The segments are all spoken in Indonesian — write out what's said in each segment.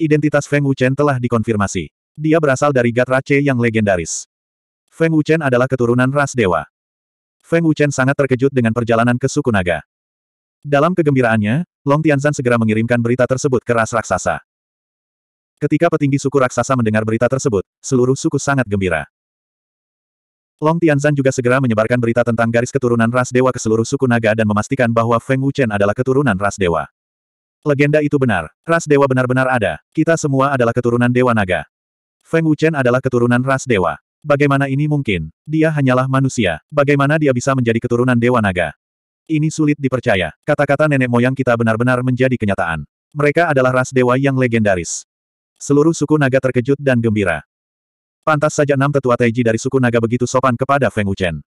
Identitas Feng Wuchen telah dikonfirmasi. Dia berasal dari Gatra C yang legendaris. Feng Wuchen adalah keturunan ras dewa. Feng Wuchen sangat terkejut dengan perjalanan ke suku naga. Dalam kegembiraannya, Long Tianzan segera mengirimkan berita tersebut ke ras raksasa. Ketika petinggi suku raksasa mendengar berita tersebut, seluruh suku sangat gembira. Long Tianzan juga segera menyebarkan berita tentang garis keturunan ras dewa ke seluruh suku naga dan memastikan bahwa Feng Wuchen adalah keturunan ras dewa. Legenda itu benar. Ras dewa benar-benar ada. Kita semua adalah keturunan dewa naga. Feng Wuchen adalah keturunan ras dewa. Bagaimana ini mungkin? Dia hanyalah manusia. Bagaimana dia bisa menjadi keturunan dewa naga? Ini sulit dipercaya. Kata-kata nenek moyang kita benar-benar menjadi kenyataan. Mereka adalah ras dewa yang legendaris. Seluruh suku naga terkejut dan gembira. Pantas saja enam tetua Teiji dari suku naga begitu sopan kepada Feng Wuchen.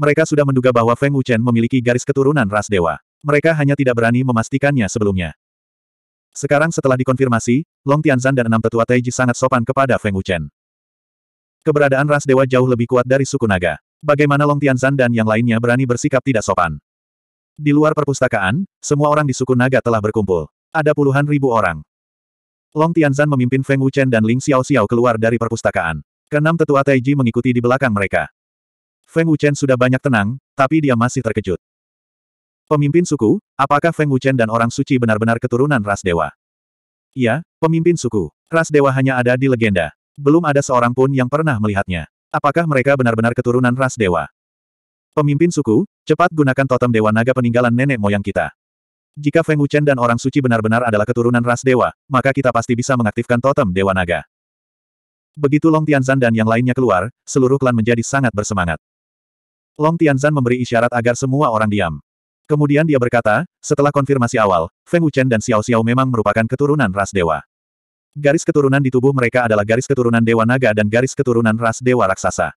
Mereka sudah menduga bahwa Feng Wuchen memiliki garis keturunan ras dewa. Mereka hanya tidak berani memastikannya sebelumnya. Sekarang setelah dikonfirmasi, Long Tianzan dan enam tetua Taiji sangat sopan kepada Feng Wuchen. Keberadaan ras dewa jauh lebih kuat dari suku naga. Bagaimana Long Tianzan dan yang lainnya berani bersikap tidak sopan? Di luar perpustakaan, semua orang di suku naga telah berkumpul. Ada puluhan ribu orang. Long Tianzan memimpin Feng Wuchen dan Ling Xiao Xiao keluar dari perpustakaan. Kenam tetua Taiji mengikuti di belakang mereka. Feng Wuchen sudah banyak tenang, tapi dia masih terkejut. Pemimpin suku, apakah Feng Wuchen dan orang suci benar-benar keturunan ras dewa? Ya, pemimpin suku. Ras dewa hanya ada di legenda. Belum ada seorang pun yang pernah melihatnya. Apakah mereka benar-benar keturunan ras dewa? Pemimpin suku, cepat gunakan totem dewa naga peninggalan nenek moyang kita. Jika Feng Wuchen dan orang suci benar-benar adalah keturunan ras dewa, maka kita pasti bisa mengaktifkan totem dewa naga. Begitu Long Tianzan dan yang lainnya keluar, seluruh klan menjadi sangat bersemangat. Long Tianzan memberi isyarat agar semua orang diam. Kemudian dia berkata, setelah konfirmasi awal, Feng Wuchen dan Xiao Xiao memang merupakan keturunan ras dewa. Garis keturunan di tubuh mereka adalah garis keturunan dewa naga dan garis keturunan ras dewa raksasa.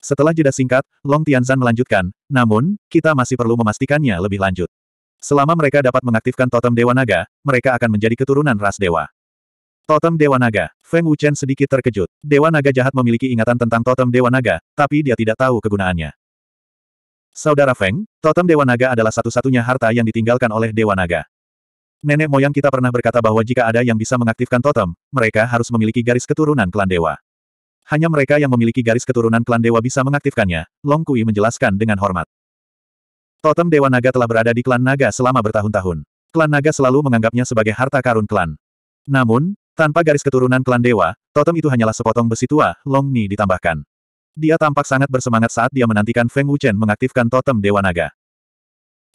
Setelah jeda singkat, Long Tianzan melanjutkan, namun, kita masih perlu memastikannya lebih lanjut. Selama mereka dapat mengaktifkan totem dewa naga, mereka akan menjadi keturunan ras dewa. Totem Dewa Naga. Feng Wuchen sedikit terkejut. Dewa Naga jahat memiliki ingatan tentang totem Dewa Naga, tapi dia tidak tahu kegunaannya. Saudara Feng, totem Dewa Naga adalah satu-satunya harta yang ditinggalkan oleh Dewa Naga. Nenek moyang kita pernah berkata bahwa jika ada yang bisa mengaktifkan totem, mereka harus memiliki garis keturunan klan dewa. Hanya mereka yang memiliki garis keturunan klan dewa bisa mengaktifkannya, Long Kui menjelaskan dengan hormat. Totem Dewa Naga telah berada di klan Naga selama bertahun-tahun. Klan Naga selalu menganggapnya sebagai harta karun klan. Namun, tanpa garis keturunan klan dewa, totem itu hanyalah sepotong besi tua, Long Ni ditambahkan. Dia tampak sangat bersemangat saat dia menantikan Feng Wuchen mengaktifkan totem Dewa Naga.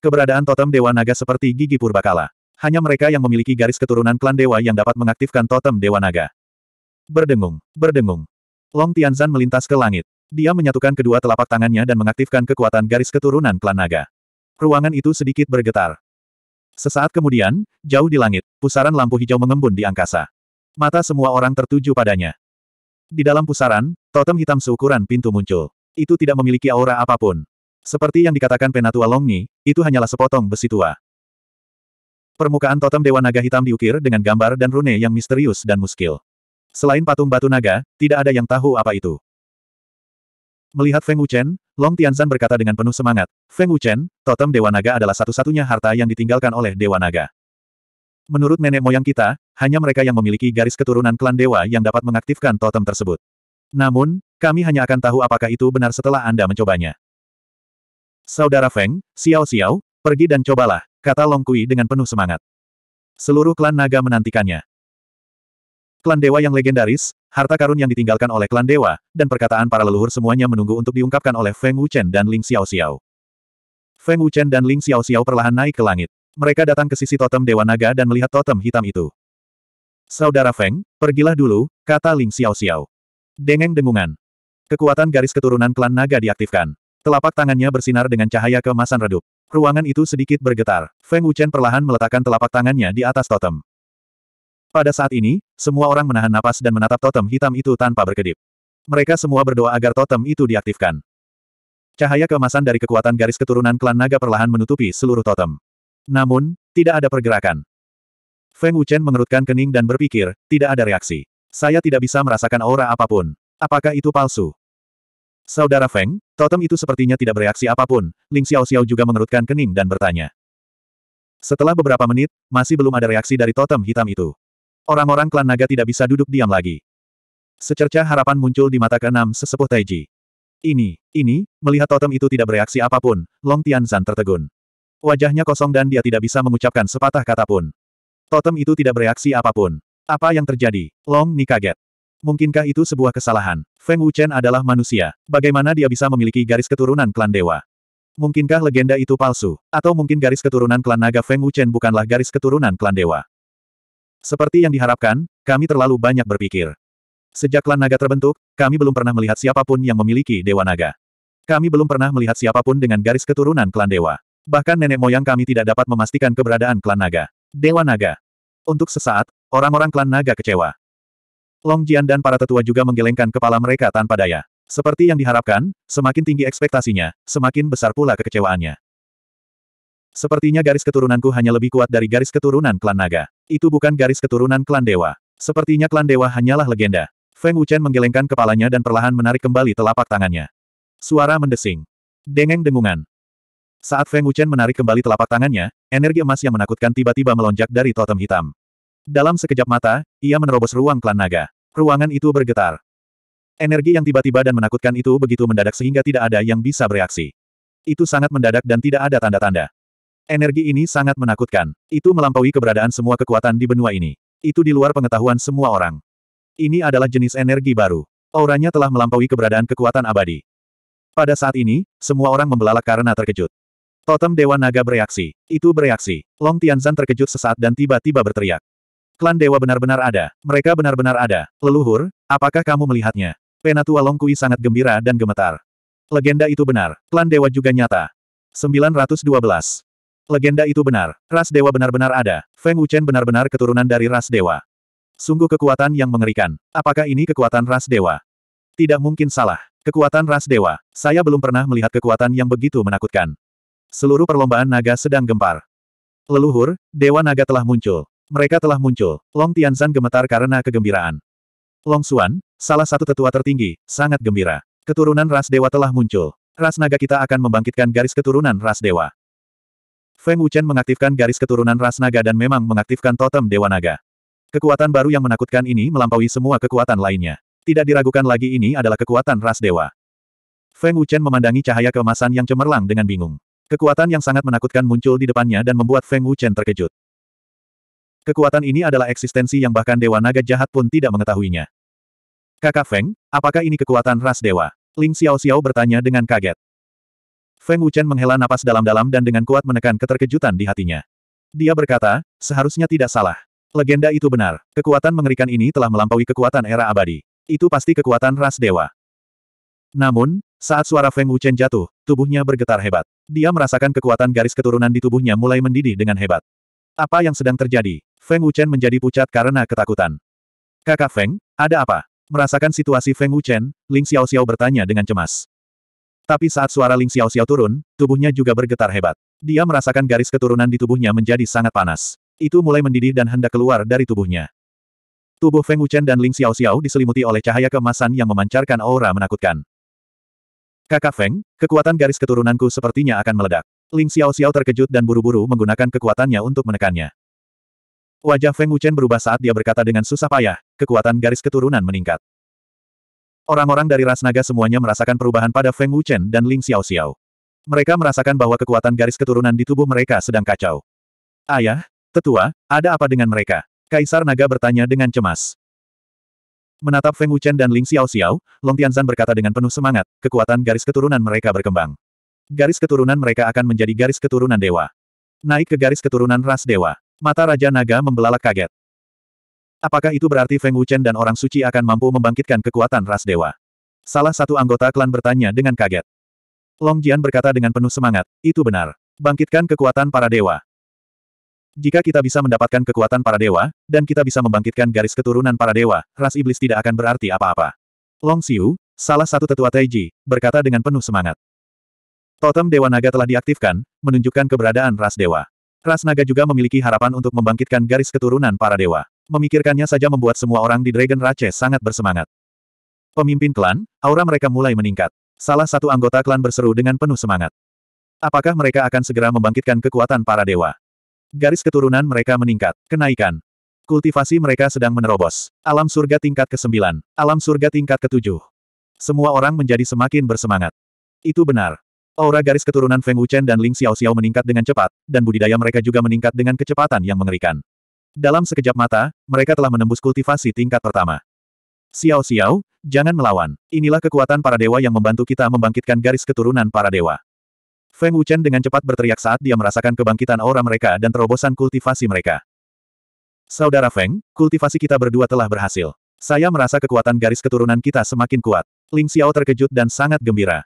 Keberadaan totem Dewa Naga seperti gigi purbakala. Hanya mereka yang memiliki garis keturunan klan dewa yang dapat mengaktifkan totem Dewa Naga. Berdengung, berdengung. Long Tianzan melintas ke langit. Dia menyatukan kedua telapak tangannya dan mengaktifkan kekuatan garis keturunan klan naga. Ruangan itu sedikit bergetar. Sesaat kemudian, jauh di langit, pusaran lampu hijau mengembun di angkasa. Mata semua orang tertuju padanya. Di dalam pusaran, totem hitam seukuran pintu muncul. Itu tidak memiliki aura apapun. Seperti yang dikatakan Penatua Longni, itu hanyalah sepotong besi tua. Permukaan totem Dewa Naga Hitam diukir dengan gambar dan rune yang misterius dan muskil. Selain patung batu naga, tidak ada yang tahu apa itu. Melihat Feng Wuchen, Long Tianzan berkata dengan penuh semangat, Feng Wuchen, totem Dewa Naga adalah satu-satunya harta yang ditinggalkan oleh Dewa Naga. Menurut nenek moyang kita, hanya mereka yang memiliki garis keturunan klan dewa yang dapat mengaktifkan totem tersebut. Namun, kami hanya akan tahu apakah itu benar setelah Anda mencobanya. Saudara Feng, Xiao Xiao, pergi dan cobalah, kata Long Kui dengan penuh semangat. Seluruh klan naga menantikannya. Klan dewa yang legendaris, harta karun yang ditinggalkan oleh klan dewa, dan perkataan para leluhur semuanya menunggu untuk diungkapkan oleh Feng Wuchen dan Ling Xiao Xiao. Feng Wuchen dan Ling Xiao Xiao perlahan naik ke langit. Mereka datang ke sisi totem Dewa Naga dan melihat totem hitam itu. Saudara Feng, pergilah dulu, kata Ling Xiao Xiao. Dengeng dengungan. Kekuatan garis keturunan klan naga diaktifkan. Telapak tangannya bersinar dengan cahaya kemasan redup. Ruangan itu sedikit bergetar. Feng Wuchen perlahan meletakkan telapak tangannya di atas totem. Pada saat ini, semua orang menahan napas dan menatap totem hitam itu tanpa berkedip. Mereka semua berdoa agar totem itu diaktifkan. Cahaya kemasan dari kekuatan garis keturunan klan naga perlahan menutupi seluruh totem. Namun, tidak ada pergerakan. Feng Wuchen mengerutkan kening dan berpikir, tidak ada reaksi. Saya tidak bisa merasakan aura apapun. Apakah itu palsu? Saudara Feng, totem itu sepertinya tidak bereaksi apapun. Ling Xiao Xiao juga mengerutkan kening dan bertanya. Setelah beberapa menit, masih belum ada reaksi dari totem hitam itu. Orang-orang klan naga tidak bisa duduk diam lagi. Secerca harapan muncul di mata keenam sesepuh Taiji. Ini, ini, melihat totem itu tidak bereaksi apapun, Long Tianzan tertegun. Wajahnya kosong dan dia tidak bisa mengucapkan sepatah kata pun. Totem itu tidak bereaksi apapun. Apa yang terjadi? Long Ni kaget. Mungkinkah itu sebuah kesalahan? Feng Wuchen adalah manusia. Bagaimana dia bisa memiliki garis keturunan klan dewa? Mungkinkah legenda itu palsu? Atau mungkin garis keturunan klan naga Feng Wuchen bukanlah garis keturunan klan dewa? Seperti yang diharapkan, kami terlalu banyak berpikir. Sejak klan naga terbentuk, kami belum pernah melihat siapapun yang memiliki dewa naga. Kami belum pernah melihat siapapun dengan garis keturunan klan dewa. Bahkan nenek moyang kami tidak dapat memastikan keberadaan klan naga. Dewa naga. Untuk sesaat, orang-orang klan naga kecewa. Long Jian dan para tetua juga menggelengkan kepala mereka tanpa daya. Seperti yang diharapkan, semakin tinggi ekspektasinya, semakin besar pula kekecewaannya. Sepertinya garis keturunanku hanya lebih kuat dari garis keturunan klan naga. Itu bukan garis keturunan klan dewa. Sepertinya klan dewa hanyalah legenda. Feng Wuchen menggelengkan kepalanya dan perlahan menarik kembali telapak tangannya. Suara mendesing. Dengeng dengungan. Saat Feng Wuchen menarik kembali telapak tangannya, energi emas yang menakutkan tiba-tiba melonjak dari totem hitam. Dalam sekejap mata, ia menerobos ruang klan naga. Ruangan itu bergetar. Energi yang tiba-tiba dan menakutkan itu begitu mendadak sehingga tidak ada yang bisa bereaksi. Itu sangat mendadak dan tidak ada tanda-tanda. Energi ini sangat menakutkan. Itu melampaui keberadaan semua kekuatan di benua ini. Itu di luar pengetahuan semua orang. Ini adalah jenis energi baru. Auranya telah melampaui keberadaan kekuatan abadi. Pada saat ini, semua orang membelalak karena terkejut. Totem Dewa Naga bereaksi. Itu bereaksi. Long Tianzan terkejut sesaat dan tiba-tiba berteriak. Klan Dewa benar-benar ada. Mereka benar-benar ada. Leluhur, apakah kamu melihatnya? Penatua Long Kui sangat gembira dan gemetar. Legenda itu benar. Klan Dewa juga nyata. 912. Legenda itu benar. Ras Dewa benar-benar ada. Feng Wuchen benar-benar keturunan dari Ras Dewa. Sungguh kekuatan yang mengerikan. Apakah ini kekuatan Ras Dewa? Tidak mungkin salah. Kekuatan Ras Dewa. Saya belum pernah melihat kekuatan yang begitu menakutkan. Seluruh perlombaan naga sedang gempar. Leluhur, Dewa Naga telah muncul. Mereka telah muncul. Long Tianzan gemetar karena kegembiraan. Long Xuan, salah satu tetua tertinggi, sangat gembira. Keturunan ras dewa telah muncul. Ras naga kita akan membangkitkan garis keturunan ras dewa. Feng Wuchen mengaktifkan garis keturunan ras naga dan memang mengaktifkan totem dewa naga. Kekuatan baru yang menakutkan ini melampaui semua kekuatan lainnya. Tidak diragukan lagi ini adalah kekuatan ras dewa. Feng Wuchen memandangi cahaya keemasan yang cemerlang dengan bingung. Kekuatan yang sangat menakutkan muncul di depannya dan membuat Feng Wuchen terkejut. Kekuatan ini adalah eksistensi yang bahkan Dewa Naga jahat pun tidak mengetahuinya. Kakak Feng, apakah ini kekuatan ras dewa? Ling Xiao Xiao bertanya dengan kaget. Feng Wuchen menghela napas dalam-dalam dan dengan kuat menekan keterkejutan di hatinya. Dia berkata, seharusnya tidak salah. Legenda itu benar. Kekuatan mengerikan ini telah melampaui kekuatan era abadi. Itu pasti kekuatan ras dewa. Namun, saat suara Feng Wuchen jatuh, tubuhnya bergetar hebat. Dia merasakan kekuatan garis keturunan di tubuhnya mulai mendidih dengan hebat. Apa yang sedang terjadi? Feng Wuchen menjadi pucat karena ketakutan. Kakak Feng, ada apa? Merasakan situasi Feng Wuchen, Ling Xiao Xiao bertanya dengan cemas. Tapi saat suara Ling Xiao Xiao turun, tubuhnya juga bergetar hebat. Dia merasakan garis keturunan di tubuhnya menjadi sangat panas. Itu mulai mendidih dan hendak keluar dari tubuhnya. Tubuh Feng Wuchen dan Ling Xiao Xiao diselimuti oleh cahaya kemasan yang memancarkan aura menakutkan. Kakak Feng, kekuatan garis keturunanku sepertinya akan meledak. Ling Xiao Xiao terkejut dan buru-buru menggunakan kekuatannya untuk menekannya. Wajah Feng Wuchen berubah saat dia berkata dengan susah payah, kekuatan garis keturunan meningkat. Orang-orang dari ras naga semuanya merasakan perubahan pada Feng Wuchen dan Ling Xiao Xiao. Mereka merasakan bahwa kekuatan garis keturunan di tubuh mereka sedang kacau. Ayah, tetua, ada apa dengan mereka? Kaisar naga bertanya dengan cemas. Menatap Feng Wuchen dan Ling Xiao Xiao, Long Tianzan berkata dengan penuh semangat, kekuatan garis keturunan mereka berkembang. Garis keturunan mereka akan menjadi garis keturunan dewa. Naik ke garis keturunan ras dewa. Mata Raja Naga membelalak kaget. Apakah itu berarti Feng Wuchen dan orang suci akan mampu membangkitkan kekuatan ras dewa? Salah satu anggota klan bertanya dengan kaget. Long Jian berkata dengan penuh semangat, itu benar. Bangkitkan kekuatan para dewa. Jika kita bisa mendapatkan kekuatan para dewa, dan kita bisa membangkitkan garis keturunan para dewa, ras iblis tidak akan berarti apa-apa. Long Xiu, salah satu tetua Taiji, berkata dengan penuh semangat. Totem Dewa Naga telah diaktifkan, menunjukkan keberadaan ras dewa. Ras naga juga memiliki harapan untuk membangkitkan garis keturunan para dewa. Memikirkannya saja membuat semua orang di Dragon Race sangat bersemangat. Pemimpin klan, aura mereka mulai meningkat. Salah satu anggota klan berseru dengan penuh semangat. Apakah mereka akan segera membangkitkan kekuatan para dewa? Garis keturunan mereka meningkat. Kenaikan. Kultivasi mereka sedang menerobos. Alam surga tingkat ke-9. Alam surga tingkat ke-7. Semua orang menjadi semakin bersemangat. Itu benar. Aura garis keturunan Feng Wuchen dan Ling Xiao Xiao meningkat dengan cepat, dan budidaya mereka juga meningkat dengan kecepatan yang mengerikan. Dalam sekejap mata, mereka telah menembus kultivasi tingkat pertama. Xiao Xiao, jangan melawan. Inilah kekuatan para dewa yang membantu kita membangkitkan garis keturunan para dewa. Feng Wuchen dengan cepat berteriak saat dia merasakan kebangkitan aura mereka dan terobosan kultivasi mereka. Saudara Feng, kultivasi kita berdua telah berhasil. Saya merasa kekuatan garis keturunan kita semakin kuat. Ling Xiao terkejut dan sangat gembira.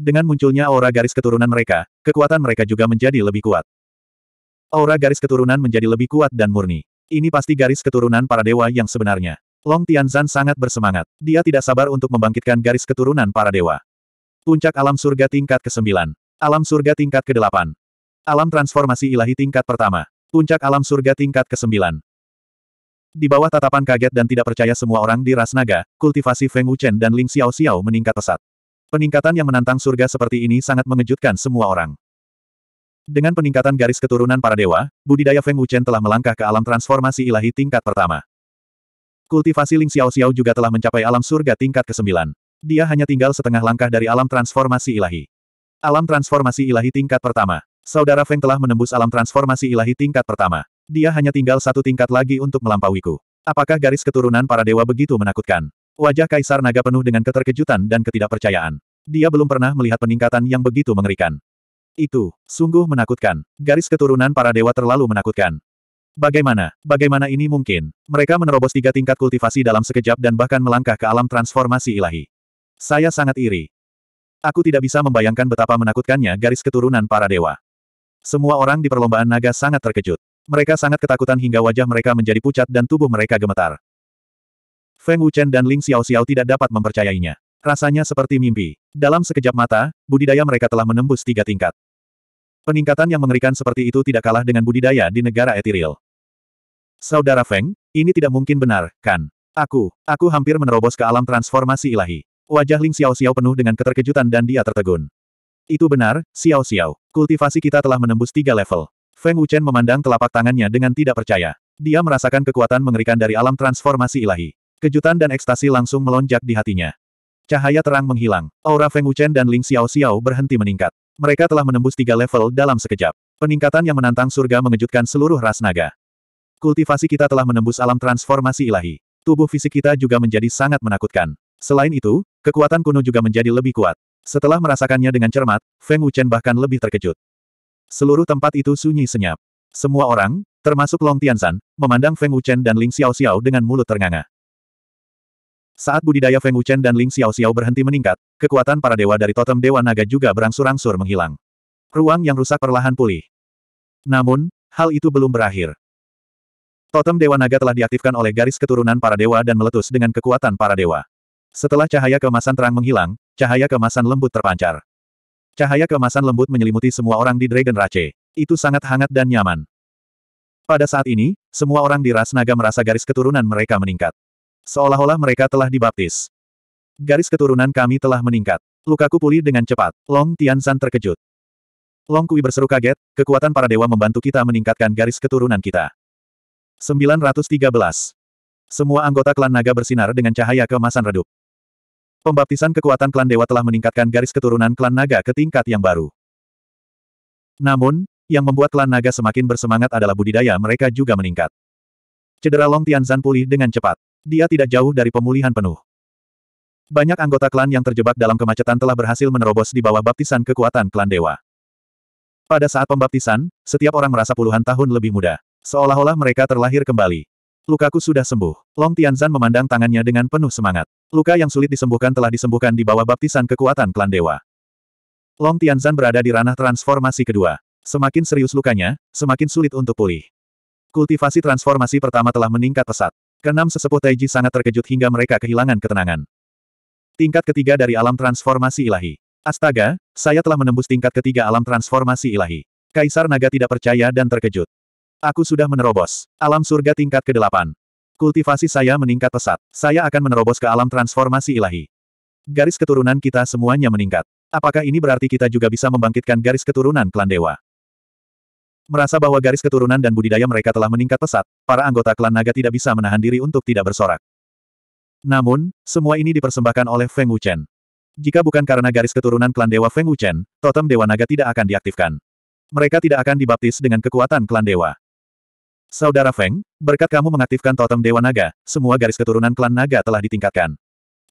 Dengan munculnya aura garis keturunan mereka, kekuatan mereka juga menjadi lebih kuat. Aura garis keturunan menjadi lebih kuat dan murni. Ini pasti garis keturunan para dewa yang sebenarnya. Long Tianzan sangat bersemangat. Dia tidak sabar untuk membangkitkan garis keturunan para dewa. Puncak alam surga tingkat ke-9. Alam surga tingkat ke-8. Alam transformasi ilahi tingkat pertama. Puncak alam surga tingkat ke-9. Di bawah tatapan kaget dan tidak percaya semua orang di ras naga, kultivasi Feng Wuchen dan Ling Xiao Xiao meningkat pesat. Peningkatan yang menantang surga seperti ini sangat mengejutkan semua orang. Dengan peningkatan garis keturunan para dewa, budidaya Feng Wuchen telah melangkah ke alam transformasi ilahi tingkat pertama. Kultivasi Ling Xiao Xiao juga telah mencapai alam surga tingkat ke-9. Dia hanya tinggal setengah langkah dari alam transformasi ilahi. Alam transformasi ilahi tingkat pertama. Saudara Feng telah menembus alam transformasi ilahi tingkat pertama. Dia hanya tinggal satu tingkat lagi untuk melampauiku. Apakah garis keturunan para dewa begitu menakutkan? Wajah Kaisar Naga penuh dengan keterkejutan dan ketidakpercayaan. Dia belum pernah melihat peningkatan yang begitu mengerikan. Itu, sungguh menakutkan. Garis keturunan para dewa terlalu menakutkan. Bagaimana, bagaimana ini mungkin? Mereka menerobos tiga tingkat kultivasi dalam sekejap dan bahkan melangkah ke alam transformasi ilahi. Saya sangat iri. Aku tidak bisa membayangkan betapa menakutkannya garis keturunan para dewa. Semua orang di perlombaan naga sangat terkejut. Mereka sangat ketakutan hingga wajah mereka menjadi pucat dan tubuh mereka gemetar. Feng Wuchen dan Ling Xiao Xiao tidak dapat mempercayainya. Rasanya seperti mimpi. Dalam sekejap mata, budidaya mereka telah menembus tiga tingkat. Peningkatan yang mengerikan seperti itu tidak kalah dengan budidaya di negara etiril. Saudara Feng, ini tidak mungkin benar, kan? Aku, aku hampir menerobos ke alam transformasi ilahi. Wajah Ling Xiao Xiao penuh dengan keterkejutan dan dia tertegun. Itu benar, Xiao Xiao. Kultivasi kita telah menembus tiga level. Feng Wuchen memandang telapak tangannya dengan tidak percaya. Dia merasakan kekuatan mengerikan dari alam transformasi ilahi. Kejutan dan ekstasi langsung melonjak di hatinya. Cahaya terang menghilang. Aura Feng Wuchen dan Ling Xiao Xiao berhenti meningkat. Mereka telah menembus tiga level dalam sekejap. Peningkatan yang menantang surga mengejutkan seluruh ras naga. Kultivasi kita telah menembus alam transformasi ilahi. Tubuh fisik kita juga menjadi sangat menakutkan. Selain itu, Kekuatan kuno juga menjadi lebih kuat. Setelah merasakannya dengan cermat, Feng Wuchen bahkan lebih terkejut. Seluruh tempat itu sunyi senyap. Semua orang, termasuk Long Tianzan, memandang Feng Wuchen dan Ling Xiao Xiao dengan mulut ternganga. Saat budidaya Feng Wuchen dan Ling Xiao Xiao berhenti meningkat, kekuatan para dewa dari totem Dewa Naga juga berangsur-angsur menghilang. Ruang yang rusak perlahan pulih. Namun, hal itu belum berakhir. Totem Dewa Naga telah diaktifkan oleh garis keturunan para dewa dan meletus dengan kekuatan para dewa. Setelah cahaya kemasan terang menghilang, cahaya kemasan lembut terpancar. Cahaya kemasan lembut menyelimuti semua orang di Dragon Race. Itu sangat hangat dan nyaman. Pada saat ini, semua orang di ras naga merasa garis keturunan mereka meningkat. Seolah-olah mereka telah dibaptis. Garis keturunan kami telah meningkat. Lukaku pulih dengan cepat. Long Tian San terkejut. Long Kui berseru kaget, kekuatan para dewa membantu kita meningkatkan garis keturunan kita. 913. Semua anggota klan naga bersinar dengan cahaya kemasan redup. Pembaptisan kekuatan klan dewa telah meningkatkan garis keturunan klan naga ke tingkat yang baru. Namun, yang membuat klan naga semakin bersemangat adalah budidaya mereka juga meningkat. Cedera Long Tianzan pulih dengan cepat. Dia tidak jauh dari pemulihan penuh. Banyak anggota klan yang terjebak dalam kemacetan telah berhasil menerobos di bawah baptisan kekuatan klan dewa. Pada saat pembaptisan, setiap orang merasa puluhan tahun lebih muda. Seolah-olah mereka terlahir kembali. Lukaku sudah sembuh. Long Tianzan memandang tangannya dengan penuh semangat. Luka yang sulit disembuhkan telah disembuhkan di bawah baptisan kekuatan klan dewa. Long Tianzan berada di ranah transformasi kedua. Semakin serius lukanya, semakin sulit untuk pulih. Kultivasi transformasi pertama telah meningkat pesat. Kenam sesepuh Taiji sangat terkejut hingga mereka kehilangan ketenangan. Tingkat ketiga dari alam transformasi ilahi. Astaga, saya telah menembus tingkat ketiga alam transformasi ilahi. Kaisar Naga tidak percaya dan terkejut. Aku sudah menerobos. Alam surga tingkat ke-8. Kultivasi saya meningkat pesat. Saya akan menerobos ke alam transformasi ilahi. Garis keturunan kita semuanya meningkat. Apakah ini berarti kita juga bisa membangkitkan garis keturunan klan dewa? Merasa bahwa garis keturunan dan budidaya mereka telah meningkat pesat, para anggota klan naga tidak bisa menahan diri untuk tidak bersorak. Namun, semua ini dipersembahkan oleh Feng Wuchen. Jika bukan karena garis keturunan klan dewa Feng Wuchen, totem dewa naga tidak akan diaktifkan. Mereka tidak akan dibaptis dengan kekuatan klan dewa. Saudara Feng, berkat kamu mengaktifkan totem Dewa Naga, semua garis keturunan klan Naga telah ditingkatkan.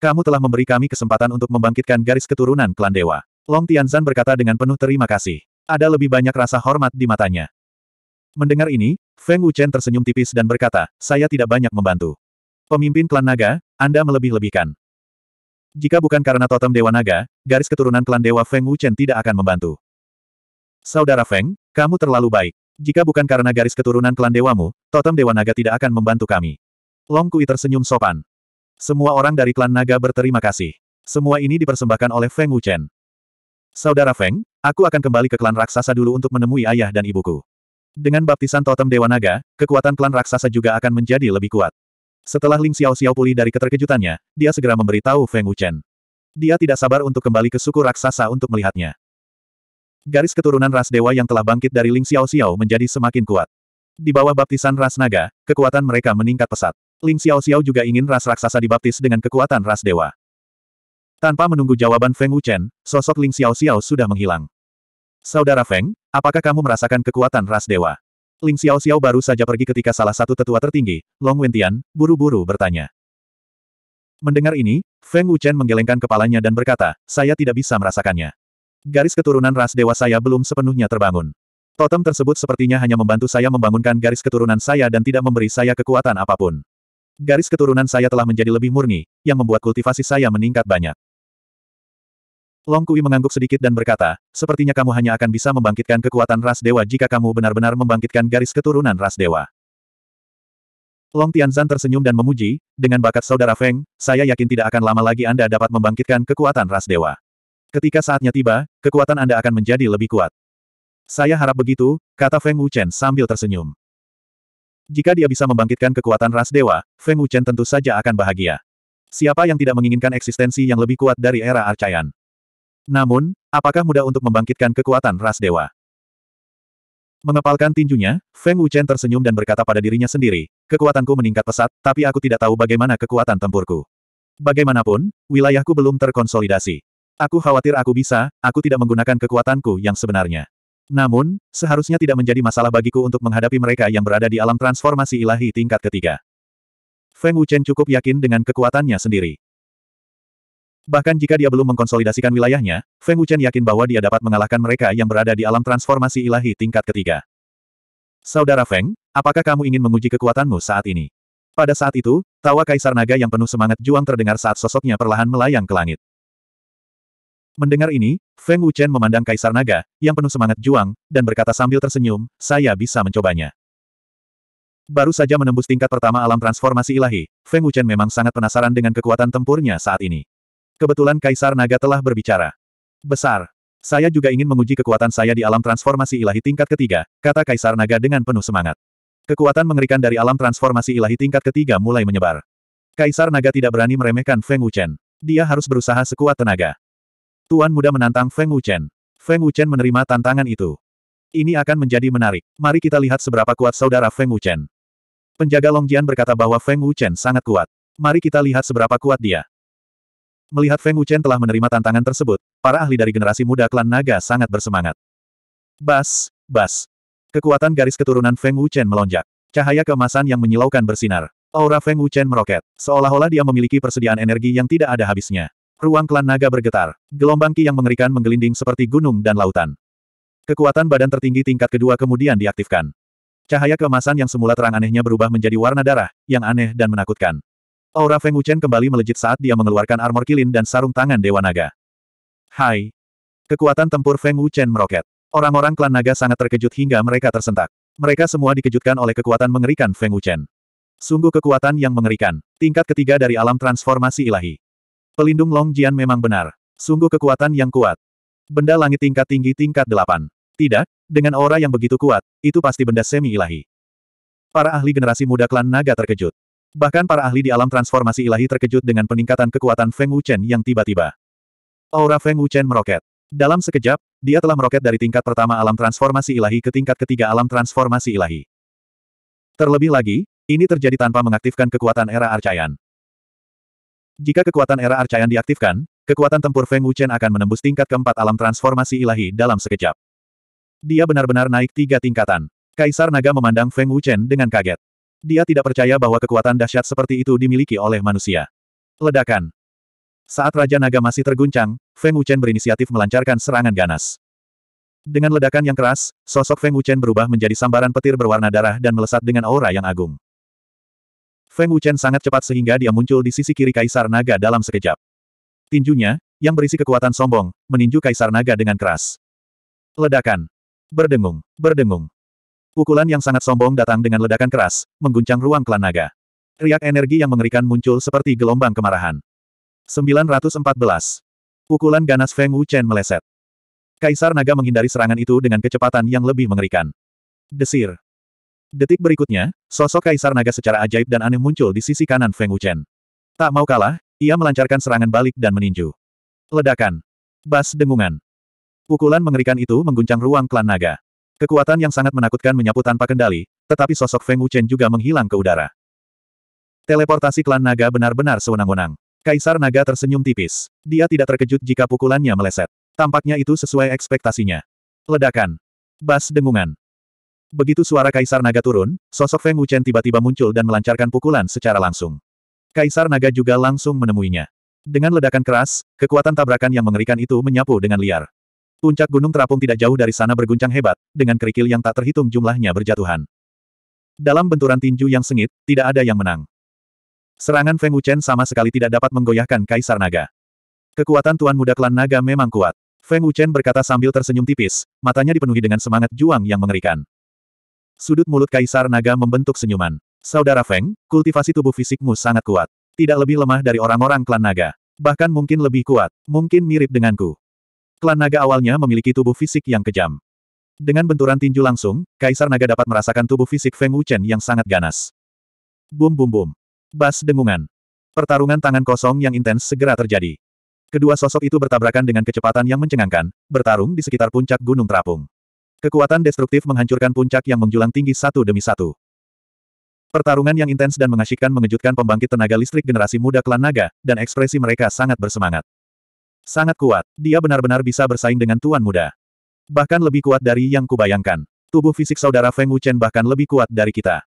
Kamu telah memberi kami kesempatan untuk membangkitkan garis keturunan klan Dewa. Long Tianzan berkata dengan penuh terima kasih. Ada lebih banyak rasa hormat di matanya. Mendengar ini, Feng Wuchen tersenyum tipis dan berkata, saya tidak banyak membantu. Pemimpin klan Naga, Anda melebih-lebihkan. Jika bukan karena totem Dewa Naga, garis keturunan klan Dewa Feng Wuchen tidak akan membantu. Saudara Feng, kamu terlalu baik. Jika bukan karena garis keturunan klan dewamu, totem Dewa Naga tidak akan membantu kami. Long Kui tersenyum sopan. Semua orang dari klan Naga berterima kasih. Semua ini dipersembahkan oleh Feng Wuchen. Saudara Feng, aku akan kembali ke klan raksasa dulu untuk menemui ayah dan ibuku. Dengan baptisan totem Dewa Naga, kekuatan klan raksasa juga akan menjadi lebih kuat. Setelah Ling Xiao Xiao pulih dari keterkejutannya, dia segera memberitahu Feng Wuchen. Dia tidak sabar untuk kembali ke suku raksasa untuk melihatnya. Garis keturunan ras dewa yang telah bangkit dari Ling Xiao Xiao menjadi semakin kuat. Di bawah baptisan ras naga, kekuatan mereka meningkat pesat. Ling Xiao Xiao juga ingin ras raksasa dibaptis dengan kekuatan ras dewa. Tanpa menunggu jawaban Feng Wuchen, sosok Ling Xiao Xiao sudah menghilang. Saudara Feng, apakah kamu merasakan kekuatan ras dewa? Ling Xiao Xiao baru saja pergi ketika salah satu tetua tertinggi, Long Wentian, buru-buru bertanya. Mendengar ini, Feng Wuchen menggelengkan kepalanya dan berkata, saya tidak bisa merasakannya. Garis keturunan ras dewa saya belum sepenuhnya terbangun. Totem tersebut sepertinya hanya membantu saya membangunkan garis keturunan saya dan tidak memberi saya kekuatan apapun. Garis keturunan saya telah menjadi lebih murni, yang membuat kultivasi saya meningkat banyak. Long Kui mengangguk sedikit dan berkata, sepertinya kamu hanya akan bisa membangkitkan kekuatan ras dewa jika kamu benar-benar membangkitkan garis keturunan ras dewa. Long Tianzan tersenyum dan memuji, dengan bakat saudara Feng, saya yakin tidak akan lama lagi Anda dapat membangkitkan kekuatan ras dewa. Ketika saatnya tiba, kekuatan Anda akan menjadi lebih kuat. Saya harap begitu, kata Feng Wuchen sambil tersenyum. Jika dia bisa membangkitkan kekuatan ras dewa, Feng Wuchen tentu saja akan bahagia. Siapa yang tidak menginginkan eksistensi yang lebih kuat dari era Arcayan? Namun, apakah mudah untuk membangkitkan kekuatan ras dewa? Mengepalkan tinjunya, Feng Wuchen tersenyum dan berkata pada dirinya sendiri, kekuatanku meningkat pesat, tapi aku tidak tahu bagaimana kekuatan tempurku. Bagaimanapun, wilayahku belum terkonsolidasi. Aku khawatir aku bisa, aku tidak menggunakan kekuatanku yang sebenarnya. Namun, seharusnya tidak menjadi masalah bagiku untuk menghadapi mereka yang berada di alam transformasi ilahi tingkat ketiga. Feng Wuchen cukup yakin dengan kekuatannya sendiri. Bahkan jika dia belum mengkonsolidasikan wilayahnya, Feng Wuchen yakin bahwa dia dapat mengalahkan mereka yang berada di alam transformasi ilahi tingkat ketiga. Saudara Feng, apakah kamu ingin menguji kekuatanmu saat ini? Pada saat itu, tawa Kaisar Naga yang penuh semangat juang terdengar saat sosoknya perlahan melayang ke langit. Mendengar ini, Feng Wuchen memandang Kaisar Naga, yang penuh semangat juang, dan berkata sambil tersenyum, saya bisa mencobanya. Baru saja menembus tingkat pertama alam transformasi ilahi, Feng Wuchen memang sangat penasaran dengan kekuatan tempurnya saat ini. Kebetulan Kaisar Naga telah berbicara. Besar. Saya juga ingin menguji kekuatan saya di alam transformasi ilahi tingkat ketiga, kata Kaisar Naga dengan penuh semangat. Kekuatan mengerikan dari alam transformasi ilahi tingkat ketiga mulai menyebar. Kaisar Naga tidak berani meremehkan Feng Wuchen. Dia harus berusaha sekuat tenaga. Tuan muda menantang Feng Wuchen. Feng Wuchen menerima tantangan itu. Ini akan menjadi menarik. Mari kita lihat seberapa kuat saudara Feng Wuchen. Penjaga Longjian berkata bahwa Feng Wuchen sangat kuat. Mari kita lihat seberapa kuat dia. Melihat Feng Wuchen telah menerima tantangan tersebut, para ahli dari generasi muda klan naga sangat bersemangat. Bas, bas. Kekuatan garis keturunan Feng Wuchen melonjak. Cahaya keemasan yang menyilaukan bersinar. Aura Feng Wuchen meroket, seolah-olah dia memiliki persediaan energi yang tidak ada habisnya. Ruang klan naga bergetar. Gelombang ki yang mengerikan menggelinding seperti gunung dan lautan. Kekuatan badan tertinggi tingkat kedua kemudian diaktifkan. Cahaya keemasan yang semula terang anehnya berubah menjadi warna darah, yang aneh dan menakutkan. Aura Feng Wuchen kembali melejit saat dia mengeluarkan armor kilin dan sarung tangan Dewa Naga. Hai! Kekuatan tempur Feng Wuchen meroket. Orang-orang klan naga sangat terkejut hingga mereka tersentak. Mereka semua dikejutkan oleh kekuatan mengerikan Feng Wuchen. Sungguh kekuatan yang mengerikan. Tingkat ketiga dari alam transformasi ilahi. Pelindung Long Jian memang benar. Sungguh kekuatan yang kuat. Benda langit tingkat tinggi tingkat delapan. Tidak, dengan aura yang begitu kuat, itu pasti benda semi-ilahi. Para ahli generasi muda klan naga terkejut. Bahkan para ahli di alam transformasi ilahi terkejut dengan peningkatan kekuatan Feng Wuchen yang tiba-tiba. Aura Feng Wuchen meroket. Dalam sekejap, dia telah meroket dari tingkat pertama alam transformasi ilahi ke tingkat ketiga alam transformasi ilahi. Terlebih lagi, ini terjadi tanpa mengaktifkan kekuatan era Arcayan. Jika kekuatan era Arcayan diaktifkan, kekuatan tempur Feng Wuchen akan menembus tingkat keempat alam transformasi ilahi dalam sekejap. Dia benar-benar naik tiga tingkatan. Kaisar Naga memandang Feng Wuchen dengan kaget. Dia tidak percaya bahwa kekuatan dahsyat seperti itu dimiliki oleh manusia. Ledakan. Saat Raja Naga masih terguncang, Feng Wuchen berinisiatif melancarkan serangan ganas. Dengan ledakan yang keras, sosok Feng Wuchen berubah menjadi sambaran petir berwarna darah dan melesat dengan aura yang agung. Feng Wuchen sangat cepat sehingga dia muncul di sisi kiri Kaisar Naga dalam sekejap. Tinjunya, yang berisi kekuatan sombong, meninju Kaisar Naga dengan keras. Ledakan. Berdengung, berdengung. Pukulan yang sangat sombong datang dengan ledakan keras, mengguncang ruang klan naga. Riak energi yang mengerikan muncul seperti gelombang kemarahan. 914. Pukulan ganas Feng Wuchen meleset. Kaisar naga menghindari serangan itu dengan kecepatan yang lebih mengerikan. Desir. Detik berikutnya, sosok Kaisar Naga secara ajaib dan aneh muncul di sisi kanan Feng Wuchen. Tak mau kalah, ia melancarkan serangan balik dan meninju. Ledakan. Bas dengungan. Pukulan mengerikan itu mengguncang ruang klan naga. Kekuatan yang sangat menakutkan menyapu tanpa kendali, tetapi sosok Feng Wuchen juga menghilang ke udara. Teleportasi klan naga benar-benar sewenang-wenang. Kaisar naga tersenyum tipis. Dia tidak terkejut jika pukulannya meleset. Tampaknya itu sesuai ekspektasinya. Ledakan. Bas dengungan. Begitu suara Kaisar Naga turun, sosok Feng Wuchen tiba-tiba muncul dan melancarkan pukulan secara langsung. Kaisar Naga juga langsung menemuinya. Dengan ledakan keras, kekuatan tabrakan yang mengerikan itu menyapu dengan liar. Puncak gunung terapung tidak jauh dari sana berguncang hebat, dengan kerikil yang tak terhitung jumlahnya berjatuhan. Dalam benturan tinju yang sengit, tidak ada yang menang. Serangan Feng Wuchen sama sekali tidak dapat menggoyahkan Kaisar Naga. Kekuatan Tuan Muda Klan Naga memang kuat. Feng Wuchen berkata sambil tersenyum tipis, matanya dipenuhi dengan semangat juang yang mengerikan. Sudut mulut Kaisar Naga membentuk senyuman. Saudara Feng, kultivasi tubuh fisikmu sangat kuat. Tidak lebih lemah dari orang-orang klan naga. Bahkan mungkin lebih kuat, mungkin mirip denganku. Klan naga awalnya memiliki tubuh fisik yang kejam. Dengan benturan tinju langsung, Kaisar Naga dapat merasakan tubuh fisik Feng Wuchen yang sangat ganas. Bum bum bum. Bas dengungan. Pertarungan tangan kosong yang intens segera terjadi. Kedua sosok itu bertabrakan dengan kecepatan yang mencengangkan, bertarung di sekitar puncak Gunung Terapung. Kekuatan destruktif menghancurkan puncak yang menjulang tinggi satu demi satu. Pertarungan yang intens dan mengasyikkan mengejutkan pembangkit tenaga listrik generasi muda klan naga, dan ekspresi mereka sangat bersemangat. Sangat kuat, dia benar-benar bisa bersaing dengan tuan muda. Bahkan lebih kuat dari yang kubayangkan. Tubuh fisik saudara Feng Wuchen bahkan lebih kuat dari kita.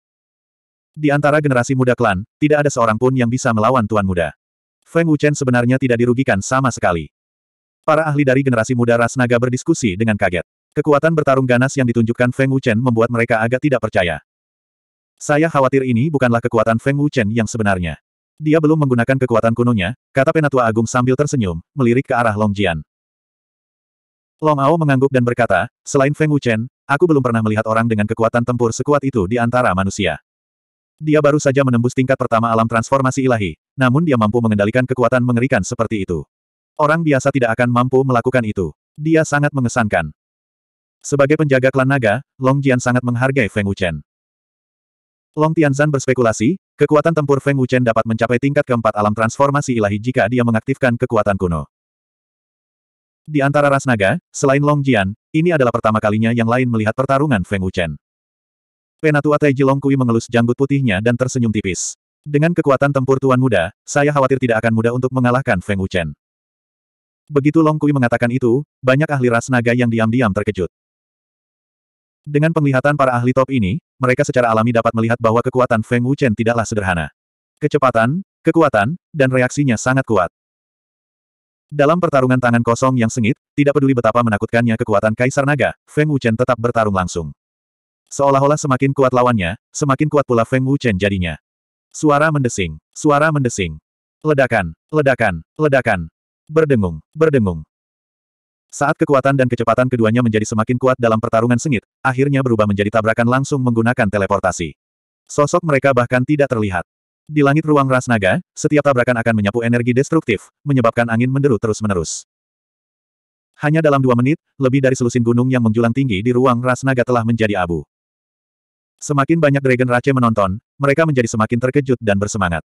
Di antara generasi muda klan, tidak ada seorang pun yang bisa melawan tuan muda. Feng Wuchen sebenarnya tidak dirugikan sama sekali. Para ahli dari generasi muda ras naga berdiskusi dengan kaget. Kekuatan bertarung ganas yang ditunjukkan Feng Wuchen membuat mereka agak tidak percaya. Saya khawatir ini bukanlah kekuatan Feng Wuchen yang sebenarnya. Dia belum menggunakan kekuatan kunonya, kata Penatua Agung sambil tersenyum, melirik ke arah Long Jian. Long Ao mengangguk dan berkata, selain Feng Wuchen, aku belum pernah melihat orang dengan kekuatan tempur sekuat itu di antara manusia. Dia baru saja menembus tingkat pertama alam transformasi ilahi, namun dia mampu mengendalikan kekuatan mengerikan seperti itu. Orang biasa tidak akan mampu melakukan itu. Dia sangat mengesankan. Sebagai penjaga klan naga, Long Jian sangat menghargai Feng Wuchen. Long Tianzan berspekulasi, kekuatan tempur Feng Wuchen dapat mencapai tingkat keempat alam transformasi ilahi jika dia mengaktifkan kekuatan kuno. Di antara ras naga, selain Long Jian, ini adalah pertama kalinya yang lain melihat pertarungan Feng Wuchen. Penatua Taiji Long Kui mengelus janggut putihnya dan tersenyum tipis. Dengan kekuatan tempur Tuan Muda, saya khawatir tidak akan mudah untuk mengalahkan Feng Wuchen. Begitu Long Kui mengatakan itu, banyak ahli ras naga yang diam-diam terkejut. Dengan penglihatan para ahli top ini, mereka secara alami dapat melihat bahwa kekuatan Feng Wuchen tidaklah sederhana. Kecepatan, kekuatan, dan reaksinya sangat kuat. Dalam pertarungan tangan kosong yang sengit, tidak peduli betapa menakutkannya kekuatan Kaisar Naga, Feng Wuchen tetap bertarung langsung. Seolah-olah semakin kuat lawannya, semakin kuat pula Feng Wuchen jadinya. Suara mendesing, suara mendesing. Ledakan, ledakan, ledakan. Berdengung, berdengung. Saat kekuatan dan kecepatan keduanya menjadi semakin kuat dalam pertarungan sengit, akhirnya berubah menjadi tabrakan langsung menggunakan teleportasi. Sosok mereka bahkan tidak terlihat. Di langit ruang ras naga, setiap tabrakan akan menyapu energi destruktif, menyebabkan angin menderu terus-menerus. Hanya dalam dua menit, lebih dari selusin gunung yang menjulang tinggi di ruang ras naga telah menjadi abu. Semakin banyak Dragon Race menonton, mereka menjadi semakin terkejut dan bersemangat.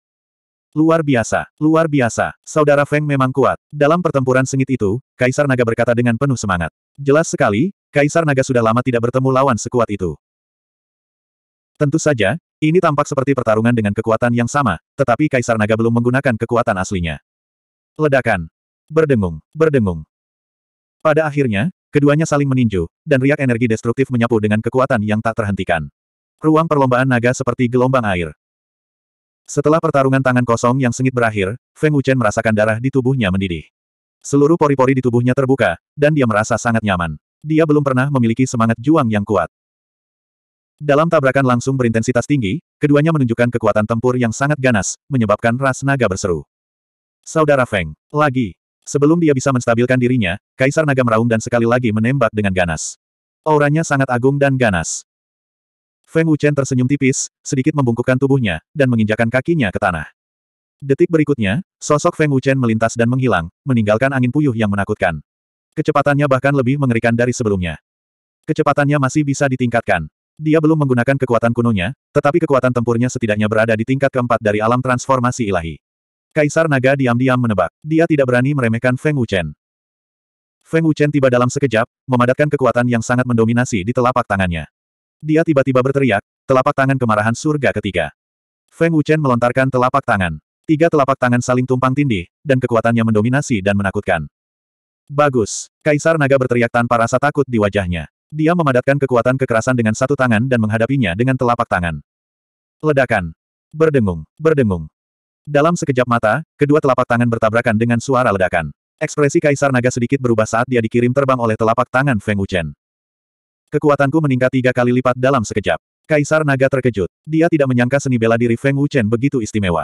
Luar biasa, luar biasa, saudara Feng memang kuat. Dalam pertempuran sengit itu, Kaisar Naga berkata dengan penuh semangat. Jelas sekali, Kaisar Naga sudah lama tidak bertemu lawan sekuat itu. Tentu saja, ini tampak seperti pertarungan dengan kekuatan yang sama, tetapi Kaisar Naga belum menggunakan kekuatan aslinya. Ledakan. Berdengung, berdengung. Pada akhirnya, keduanya saling meninju, dan riak energi destruktif menyapu dengan kekuatan yang tak terhentikan. Ruang perlombaan naga seperti gelombang air. Setelah pertarungan tangan kosong yang sengit berakhir, Feng Wuchen merasakan darah di tubuhnya mendidih. Seluruh pori-pori di tubuhnya terbuka, dan dia merasa sangat nyaman. Dia belum pernah memiliki semangat juang yang kuat. Dalam tabrakan langsung berintensitas tinggi, keduanya menunjukkan kekuatan tempur yang sangat ganas, menyebabkan ras naga berseru. Saudara Feng, lagi. Sebelum dia bisa menstabilkan dirinya, Kaisar Naga meraung dan sekali lagi menembak dengan ganas. Auranya sangat agung dan ganas. Feng Wuchen tersenyum tipis, sedikit membungkukkan tubuhnya, dan menginjakan kakinya ke tanah. Detik berikutnya, sosok Feng Wuchen melintas dan menghilang, meninggalkan angin puyuh yang menakutkan. Kecepatannya bahkan lebih mengerikan dari sebelumnya. Kecepatannya masih bisa ditingkatkan. Dia belum menggunakan kekuatan kunonya, tetapi kekuatan tempurnya setidaknya berada di tingkat keempat dari alam transformasi ilahi. Kaisar Naga diam-diam menebak. Dia tidak berani meremehkan Feng Wuchen. Feng Wuchen tiba dalam sekejap, memadatkan kekuatan yang sangat mendominasi di telapak tangannya. Dia tiba-tiba berteriak, telapak tangan kemarahan surga ketiga. Feng Wuchen melontarkan telapak tangan. Tiga telapak tangan saling tumpang tindih, dan kekuatannya mendominasi dan menakutkan. Bagus. Kaisar naga berteriak tanpa rasa takut di wajahnya. Dia memadatkan kekuatan kekerasan dengan satu tangan dan menghadapinya dengan telapak tangan. Ledakan. Berdengung, berdengung. Dalam sekejap mata, kedua telapak tangan bertabrakan dengan suara ledakan. Ekspresi Kaisar Naga sedikit berubah saat dia dikirim terbang oleh telapak tangan Feng Wuchen. Kekuatanku meningkat tiga kali lipat dalam sekejap. Kaisar Naga terkejut. Dia tidak menyangka seni bela diri Feng Wuchen begitu istimewa.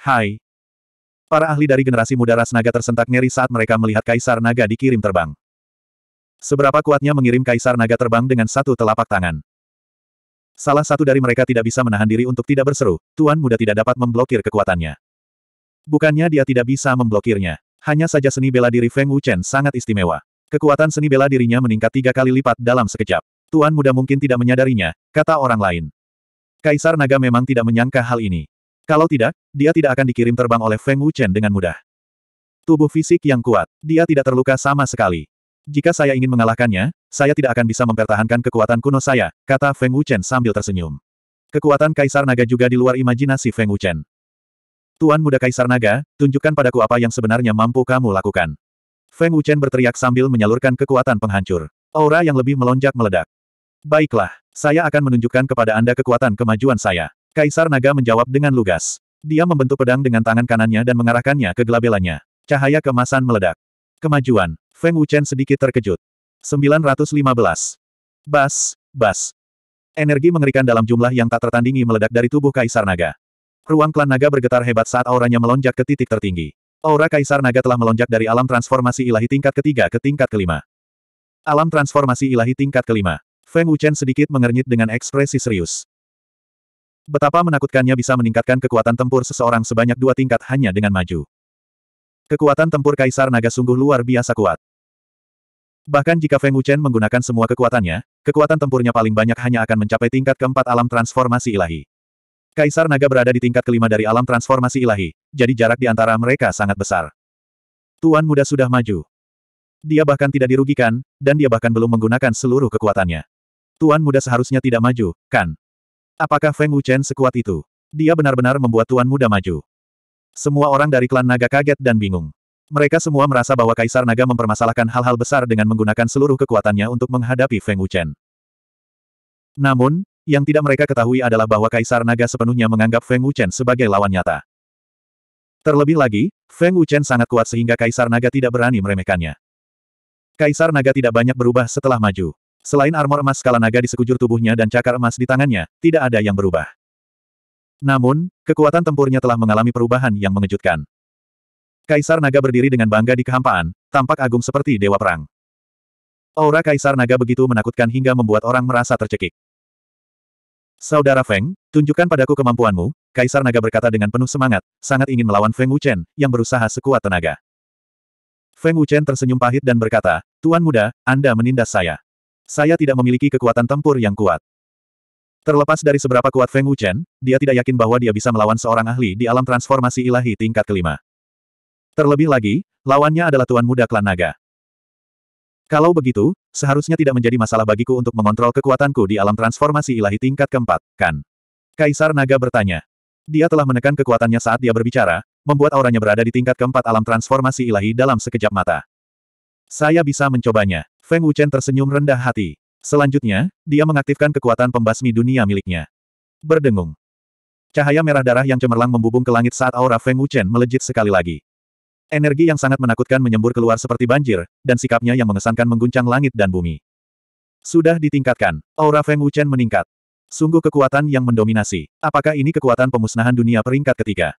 Hai. Para ahli dari generasi muda ras naga tersentak ngeri saat mereka melihat Kaisar Naga dikirim terbang. Seberapa kuatnya mengirim Kaisar Naga terbang dengan satu telapak tangan. Salah satu dari mereka tidak bisa menahan diri untuk tidak berseru, Tuan Muda tidak dapat memblokir kekuatannya. Bukannya dia tidak bisa memblokirnya. Hanya saja seni bela diri Feng Wuchen sangat istimewa. Kekuatan seni bela dirinya meningkat tiga kali lipat dalam sekejap. Tuan muda mungkin tidak menyadarinya, kata orang lain. Kaisar Naga memang tidak menyangka hal ini. Kalau tidak, dia tidak akan dikirim terbang oleh Feng Wuchen dengan mudah. Tubuh fisik yang kuat, dia tidak terluka sama sekali. Jika saya ingin mengalahkannya, saya tidak akan bisa mempertahankan kekuatan kuno saya, kata Feng Wuchen sambil tersenyum. Kekuatan Kaisar Naga juga di luar imajinasi Feng Wuchen. Tuan muda Kaisar Naga, tunjukkan padaku apa yang sebenarnya mampu kamu lakukan. Feng Wuchen berteriak sambil menyalurkan kekuatan penghancur. Aura yang lebih melonjak meledak. Baiklah, saya akan menunjukkan kepada Anda kekuatan kemajuan saya. Kaisar Naga menjawab dengan lugas. Dia membentuk pedang dengan tangan kanannya dan mengarahkannya ke gelabelannya. Cahaya kemasan meledak. Kemajuan. Feng Wuchen sedikit terkejut. 915. Bas, bas. Energi mengerikan dalam jumlah yang tak tertandingi meledak dari tubuh Kaisar Naga. Ruang klan naga bergetar hebat saat auranya melonjak ke titik tertinggi. Aura Kaisar Naga telah melonjak dari alam transformasi ilahi tingkat ketiga ke tingkat kelima. Alam transformasi ilahi tingkat kelima. Feng Wuchen sedikit mengernyit dengan ekspresi serius. Betapa menakutkannya bisa meningkatkan kekuatan tempur seseorang sebanyak dua tingkat hanya dengan maju. Kekuatan tempur Kaisar Naga sungguh luar biasa kuat. Bahkan jika Feng Wuchen menggunakan semua kekuatannya, kekuatan tempurnya paling banyak hanya akan mencapai tingkat keempat alam transformasi ilahi. Kaisar naga berada di tingkat kelima dari alam transformasi ilahi, jadi jarak di antara mereka sangat besar. Tuan muda sudah maju. Dia bahkan tidak dirugikan, dan dia bahkan belum menggunakan seluruh kekuatannya. Tuan muda seharusnya tidak maju, kan? Apakah Feng Wuchen sekuat itu? Dia benar-benar membuat tuan muda maju. Semua orang dari klan naga kaget dan bingung. Mereka semua merasa bahwa Kaisar Naga mempermasalahkan hal-hal besar dengan menggunakan seluruh kekuatannya untuk menghadapi Feng Wuchen. Namun, yang tidak mereka ketahui adalah bahwa Kaisar Naga sepenuhnya menganggap Feng Wuchen sebagai lawan nyata. Terlebih lagi, Feng Wuchen sangat kuat sehingga Kaisar Naga tidak berani meremehkannya. Kaisar Naga tidak banyak berubah setelah maju. Selain armor emas skala naga di sekujur tubuhnya dan cakar emas di tangannya, tidak ada yang berubah. Namun, kekuatan tempurnya telah mengalami perubahan yang mengejutkan. Kaisar Naga berdiri dengan bangga di kehampaan, tampak agung seperti dewa perang. Aura Kaisar Naga begitu menakutkan hingga membuat orang merasa tercekik. Saudara Feng, tunjukkan padaku kemampuanmu, Kaisar Naga berkata dengan penuh semangat, sangat ingin melawan Feng Wuchen, yang berusaha sekuat tenaga. Feng Wuchen tersenyum pahit dan berkata, Tuan muda, Anda menindas saya. Saya tidak memiliki kekuatan tempur yang kuat. Terlepas dari seberapa kuat Feng Wuchen, dia tidak yakin bahwa dia bisa melawan seorang ahli di alam transformasi ilahi tingkat kelima. Terlebih lagi, lawannya adalah Tuan Muda Klan Naga. Kalau begitu, seharusnya tidak menjadi masalah bagiku untuk mengontrol kekuatanku di alam transformasi ilahi tingkat keempat, kan? Kaisar Naga bertanya. Dia telah menekan kekuatannya saat dia berbicara, membuat auranya berada di tingkat keempat alam transformasi ilahi dalam sekejap mata. Saya bisa mencobanya. Feng Wuchen tersenyum rendah hati. Selanjutnya, dia mengaktifkan kekuatan pembasmi dunia miliknya. Berdengung. Cahaya merah darah yang cemerlang membubung ke langit saat aura Feng Wuchen melejit sekali lagi. Energi yang sangat menakutkan menyembur keluar seperti banjir, dan sikapnya yang mengesankan mengguncang langit dan bumi. Sudah ditingkatkan, aura Feng Wuchen meningkat. Sungguh kekuatan yang mendominasi. Apakah ini kekuatan pemusnahan dunia peringkat ketiga?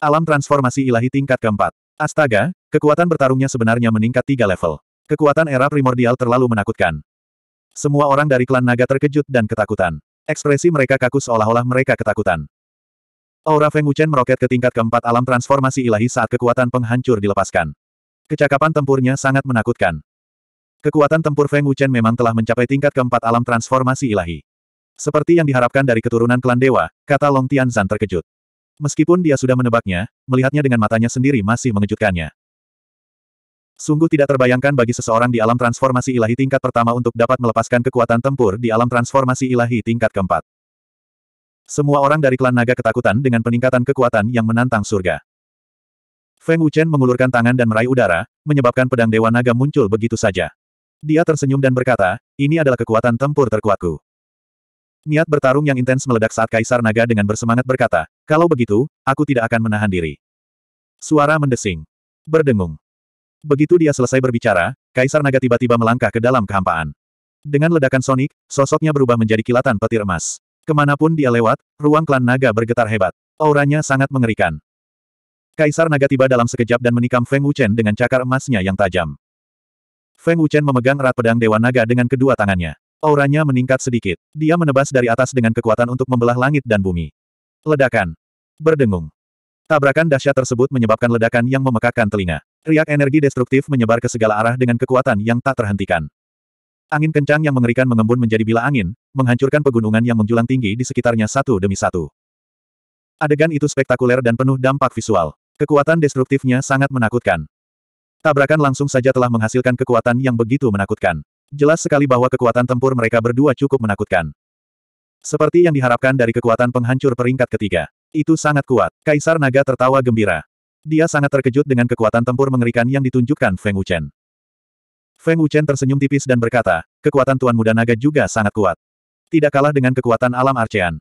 Alam transformasi ilahi tingkat keempat. Astaga, kekuatan bertarungnya sebenarnya meningkat tiga level. Kekuatan era primordial terlalu menakutkan. Semua orang dari klan naga terkejut dan ketakutan. Ekspresi mereka kaku seolah-olah mereka ketakutan. Aura Feng Wuchen meroket ke tingkat keempat alam transformasi ilahi saat kekuatan penghancur dilepaskan. Kecakapan tempurnya sangat menakutkan. Kekuatan tempur Feng Wuchen memang telah mencapai tingkat keempat alam transformasi ilahi. Seperti yang diharapkan dari keturunan klan dewa, kata Long Tianzan terkejut. Meskipun dia sudah menebaknya, melihatnya dengan matanya sendiri masih mengejutkannya. Sungguh tidak terbayangkan bagi seseorang di alam transformasi ilahi tingkat pertama untuk dapat melepaskan kekuatan tempur di alam transformasi ilahi tingkat keempat. Semua orang dari klan naga ketakutan dengan peningkatan kekuatan yang menantang surga. Feng Wuchen mengulurkan tangan dan meraih udara, menyebabkan pedang Dewa Naga muncul begitu saja. Dia tersenyum dan berkata, ini adalah kekuatan tempur terkuatku. Niat bertarung yang intens meledak saat Kaisar Naga dengan bersemangat berkata, kalau begitu, aku tidak akan menahan diri. Suara mendesing. Berdengung. Begitu dia selesai berbicara, Kaisar Naga tiba-tiba melangkah ke dalam kehampaan. Dengan ledakan sonik, sosoknya berubah menjadi kilatan petir emas. Kemanapun dia lewat, ruang klan naga bergetar hebat. Auranya sangat mengerikan. Kaisar naga tiba dalam sekejap dan menikam Feng Wuchen dengan cakar emasnya yang tajam. Feng Wuchen memegang erat pedang Dewa Naga dengan kedua tangannya. Auranya meningkat sedikit. Dia menebas dari atas dengan kekuatan untuk membelah langit dan bumi. Ledakan. Berdengung. Tabrakan dahsyat tersebut menyebabkan ledakan yang memekakkan telinga. Riak energi destruktif menyebar ke segala arah dengan kekuatan yang tak terhentikan. Angin kencang yang mengerikan mengembun menjadi bila angin, menghancurkan pegunungan yang menjulang tinggi di sekitarnya satu demi satu. Adegan itu spektakuler dan penuh dampak visual. Kekuatan destruktifnya sangat menakutkan. Tabrakan langsung saja telah menghasilkan kekuatan yang begitu menakutkan. Jelas sekali bahwa kekuatan tempur mereka berdua cukup menakutkan. Seperti yang diharapkan dari kekuatan penghancur peringkat ketiga. Itu sangat kuat. Kaisar Naga tertawa gembira. Dia sangat terkejut dengan kekuatan tempur mengerikan yang ditunjukkan Feng Wuchen. Feng Wuchen tersenyum tipis dan berkata, kekuatan Tuan Muda Naga juga sangat kuat. Tidak kalah dengan kekuatan alam Arcean.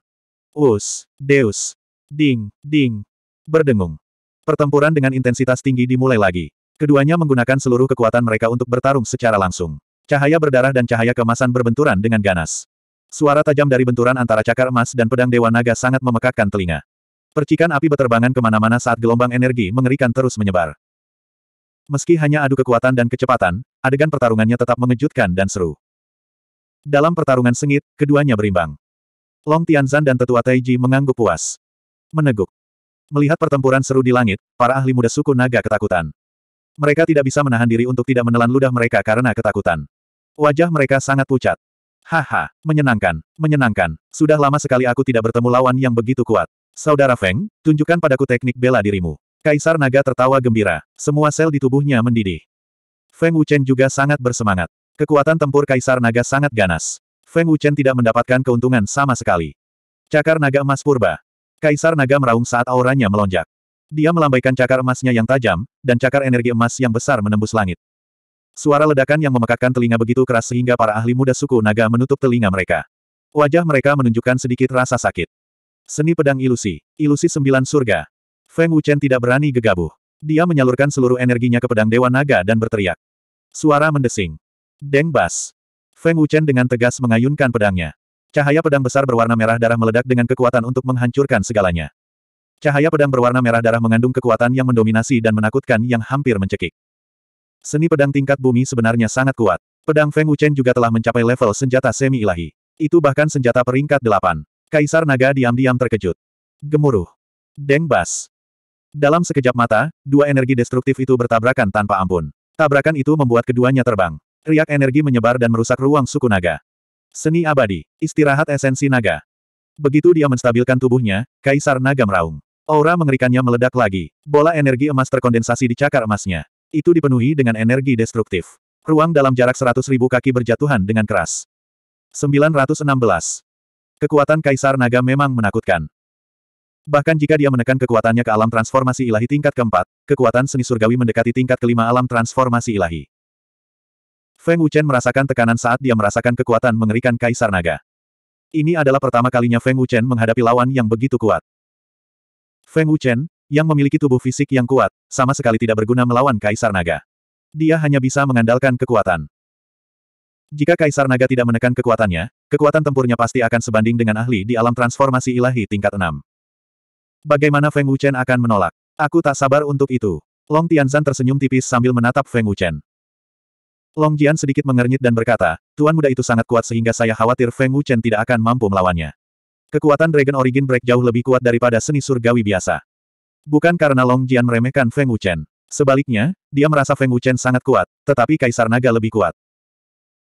Us, Deus, Ding, Ding, berdengung. Pertempuran dengan intensitas tinggi dimulai lagi. Keduanya menggunakan seluruh kekuatan mereka untuk bertarung secara langsung. Cahaya berdarah dan cahaya kemasan berbenturan dengan ganas. Suara tajam dari benturan antara cakar emas dan pedang Dewa Naga sangat memekakkan telinga. Percikan api berterbangan kemana-mana saat gelombang energi mengerikan terus menyebar. Meski hanya adu kekuatan dan kecepatan, adegan pertarungannya tetap mengejutkan dan seru. Dalam pertarungan sengit, keduanya berimbang. Long Tianzan dan tetua Taiji mengangguk puas. Meneguk. Melihat pertempuran seru di langit, para ahli muda suku naga ketakutan. Mereka tidak bisa menahan diri untuk tidak menelan ludah mereka karena ketakutan. Wajah mereka sangat pucat. Haha, menyenangkan, menyenangkan. Sudah lama sekali aku tidak bertemu lawan yang begitu kuat. Saudara Feng, tunjukkan padaku teknik bela dirimu. Kaisar naga tertawa gembira. Semua sel di tubuhnya mendidih. Feng Wuchen juga sangat bersemangat. Kekuatan tempur Kaisar Naga sangat ganas. Feng Wuchen tidak mendapatkan keuntungan sama sekali. Cakar Naga Emas Purba. Kaisar Naga meraung saat auranya melonjak. Dia melambaikan cakar emasnya yang tajam, dan cakar energi emas yang besar menembus langit. Suara ledakan yang memekakkan telinga begitu keras sehingga para ahli muda suku naga menutup telinga mereka. Wajah mereka menunjukkan sedikit rasa sakit. Seni pedang ilusi. Ilusi sembilan surga. Feng Wuchen tidak berani gegabah. Dia menyalurkan seluruh energinya ke pedang Dewa Naga dan berteriak. Suara mendesing. Deng Bas. Feng Wuchen dengan tegas mengayunkan pedangnya. Cahaya pedang besar berwarna merah darah meledak dengan kekuatan untuk menghancurkan segalanya. Cahaya pedang berwarna merah darah mengandung kekuatan yang mendominasi dan menakutkan yang hampir mencekik. Seni pedang tingkat bumi sebenarnya sangat kuat. Pedang Feng Wuchen juga telah mencapai level senjata semi-ilahi. Itu bahkan senjata peringkat delapan. Kaisar Naga diam-diam terkejut. Gemuruh. Deng Bas. Dalam sekejap mata, dua energi destruktif itu bertabrakan tanpa ampun. Tabrakan itu membuat keduanya terbang. Riak energi menyebar dan merusak ruang suku naga. Seni abadi, istirahat esensi naga. Begitu dia menstabilkan tubuhnya, Kaisar Naga meraung. Aura mengerikannya meledak lagi. Bola energi emas terkondensasi di cakar emasnya. Itu dipenuhi dengan energi destruktif. Ruang dalam jarak seratus ribu kaki berjatuhan dengan keras. 916. Kekuatan Kaisar Naga memang menakutkan. Bahkan jika dia menekan kekuatannya ke alam transformasi ilahi tingkat keempat, kekuatan seni surgawi mendekati tingkat kelima alam transformasi ilahi. Feng Wuchen merasakan tekanan saat dia merasakan kekuatan mengerikan Kaisar Naga. Ini adalah pertama kalinya Feng Wuchen menghadapi lawan yang begitu kuat. Feng Wuchen, yang memiliki tubuh fisik yang kuat, sama sekali tidak berguna melawan Kaisar Naga. Dia hanya bisa mengandalkan kekuatan. Jika Kaisar Naga tidak menekan kekuatannya, kekuatan tempurnya pasti akan sebanding dengan ahli di alam transformasi ilahi tingkat 6. Bagaimana Feng Wuchen akan menolak? Aku tak sabar untuk itu. Long Tianzan tersenyum tipis sambil menatap Feng Wuchen. Long Jian sedikit mengernyit dan berkata, Tuan muda itu sangat kuat sehingga saya khawatir Feng Wuchen tidak akan mampu melawannya. Kekuatan Dragon Origin Break jauh lebih kuat daripada seni surgawi biasa. Bukan karena Long Jian meremehkan Feng Wuchen. Sebaliknya, dia merasa Feng Wuchen sangat kuat, tetapi Kaisar Naga lebih kuat.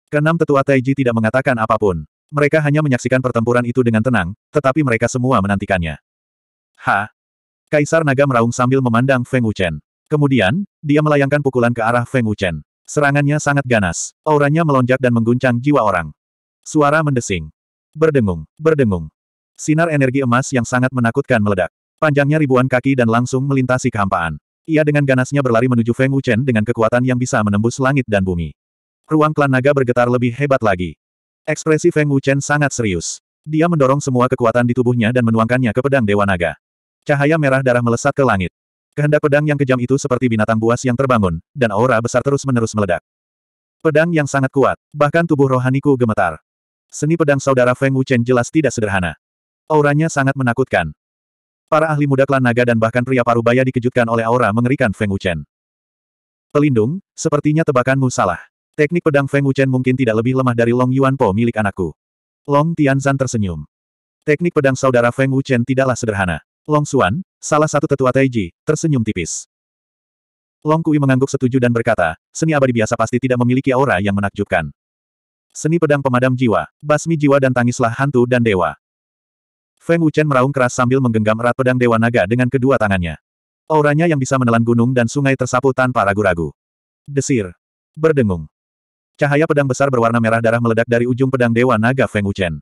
Kenam tetua Taiji tidak mengatakan apapun. Mereka hanya menyaksikan pertempuran itu dengan tenang, tetapi mereka semua menantikannya. Ha! Kaisar naga meraung sambil memandang Feng Wuchen. Kemudian, dia melayangkan pukulan ke arah Feng Wuchen. Serangannya sangat ganas. Auranya melonjak dan mengguncang jiwa orang. Suara mendesing. Berdengung, berdengung. Sinar energi emas yang sangat menakutkan meledak. Panjangnya ribuan kaki dan langsung melintasi kehampaan. Ia dengan ganasnya berlari menuju Feng Wuchen dengan kekuatan yang bisa menembus langit dan bumi. Ruang klan naga bergetar lebih hebat lagi. Ekspresi Feng Wuchen sangat serius. Dia mendorong semua kekuatan di tubuhnya dan menuangkannya ke pedang Dewa Naga. Cahaya merah darah melesat ke langit. Kehendak pedang yang kejam itu seperti binatang buas yang terbangun, dan aura besar terus-menerus meledak. Pedang yang sangat kuat, bahkan tubuh rohaniku gemetar. Seni pedang saudara Feng Wuchen jelas tidak sederhana. Auranya sangat menakutkan. Para ahli muda klan naga dan bahkan pria parubaya dikejutkan oleh aura mengerikan Feng Wuchen. Pelindung, sepertinya tebakanmu salah. Teknik pedang Feng Wuchen mungkin tidak lebih lemah dari Long Yuan Po milik anakku. Long Tianzan tersenyum. Teknik pedang saudara Feng Wuchen tidaklah sederhana. Long Xuan, salah satu tetua Taiji, tersenyum tipis. Long Kui mengangguk setuju dan berkata, seni abadi biasa pasti tidak memiliki aura yang menakjubkan. Seni pedang pemadam jiwa, basmi jiwa dan tangislah hantu dan dewa. Feng Wuchen meraung keras sambil menggenggam erat pedang dewa naga dengan kedua tangannya. Auranya yang bisa menelan gunung dan sungai tersapu tanpa ragu-ragu. Desir. Berdengung. Cahaya pedang besar berwarna merah darah meledak dari ujung pedang dewa naga Feng Wuchen.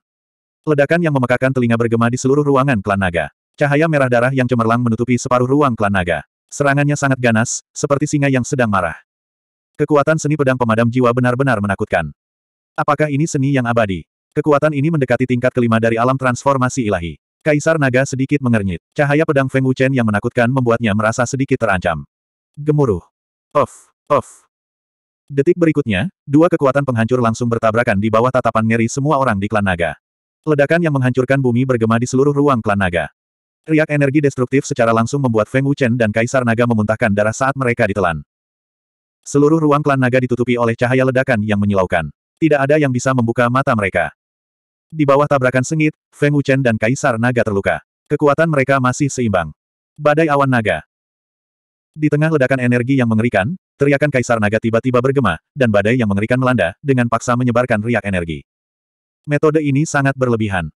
Ledakan yang memekakan telinga bergema di seluruh ruangan klan naga. Cahaya merah darah yang cemerlang menutupi separuh ruang klan naga. Serangannya sangat ganas, seperti singa yang sedang marah. Kekuatan seni pedang pemadam jiwa benar-benar menakutkan. Apakah ini seni yang abadi? Kekuatan ini mendekati tingkat kelima dari alam transformasi ilahi. Kaisar naga sedikit mengernyit. Cahaya pedang Feng Wuchen yang menakutkan membuatnya merasa sedikit terancam. Gemuruh. Off. Off. Detik berikutnya, dua kekuatan penghancur langsung bertabrakan di bawah tatapan ngeri semua orang di klan naga. Ledakan yang menghancurkan bumi bergema di seluruh ruang klan naga. Riak energi destruktif secara langsung membuat Feng Wuchen dan Kaisar Naga memuntahkan darah saat mereka ditelan. Seluruh ruang klan naga ditutupi oleh cahaya ledakan yang menyilaukan. Tidak ada yang bisa membuka mata mereka. Di bawah tabrakan sengit, Feng Wuchen dan Kaisar Naga terluka. Kekuatan mereka masih seimbang. Badai awan naga. Di tengah ledakan energi yang mengerikan, teriakan Kaisar Naga tiba-tiba bergema, dan badai yang mengerikan melanda, dengan paksa menyebarkan riak energi. Metode ini sangat berlebihan.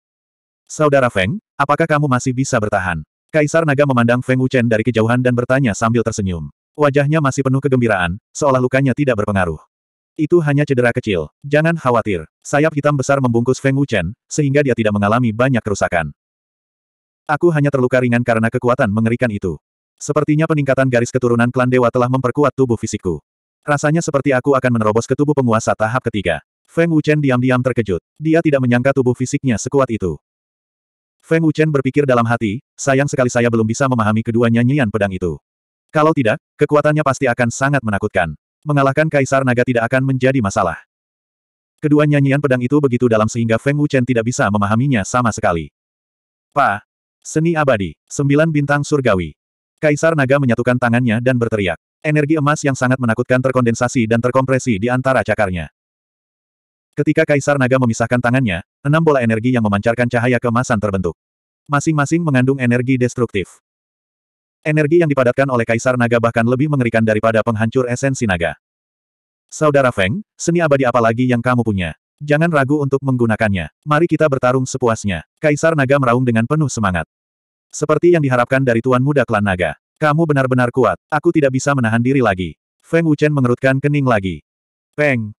Saudara Feng, apakah kamu masih bisa bertahan? Kaisar Naga memandang Feng Wuchen dari kejauhan dan bertanya sambil tersenyum. Wajahnya masih penuh kegembiraan, seolah lukanya tidak berpengaruh. Itu hanya cedera kecil. Jangan khawatir. Sayap hitam besar membungkus Feng Wuchen, sehingga dia tidak mengalami banyak kerusakan. Aku hanya terluka ringan karena kekuatan mengerikan itu. Sepertinya peningkatan garis keturunan klan dewa telah memperkuat tubuh fisikku. Rasanya seperti aku akan menerobos ke tubuh penguasa tahap ketiga. Feng Wuchen diam-diam terkejut. Dia tidak menyangka tubuh fisiknya sekuat itu. Feng Wuchen berpikir dalam hati, sayang sekali saya belum bisa memahami kedua nyanyian pedang itu. Kalau tidak, kekuatannya pasti akan sangat menakutkan. Mengalahkan Kaisar Naga tidak akan menjadi masalah. Kedua nyanyian pedang itu begitu dalam sehingga Feng Wuchen tidak bisa memahaminya sama sekali. Pa. Seni abadi. Sembilan bintang surgawi. Kaisar Naga menyatukan tangannya dan berteriak. Energi emas yang sangat menakutkan terkondensasi dan terkompresi di antara cakarnya. Ketika Kaisar Naga memisahkan tangannya, enam bola energi yang memancarkan cahaya kemasan terbentuk. Masing-masing mengandung energi destruktif. Energi yang dipadatkan oleh Kaisar Naga bahkan lebih mengerikan daripada penghancur esensi naga. Saudara Feng, seni abadi apa lagi yang kamu punya? Jangan ragu untuk menggunakannya. Mari kita bertarung sepuasnya. Kaisar Naga meraung dengan penuh semangat. Seperti yang diharapkan dari Tuan Muda Klan Naga. Kamu benar-benar kuat. Aku tidak bisa menahan diri lagi. Feng Wuchen mengerutkan kening lagi. Peng.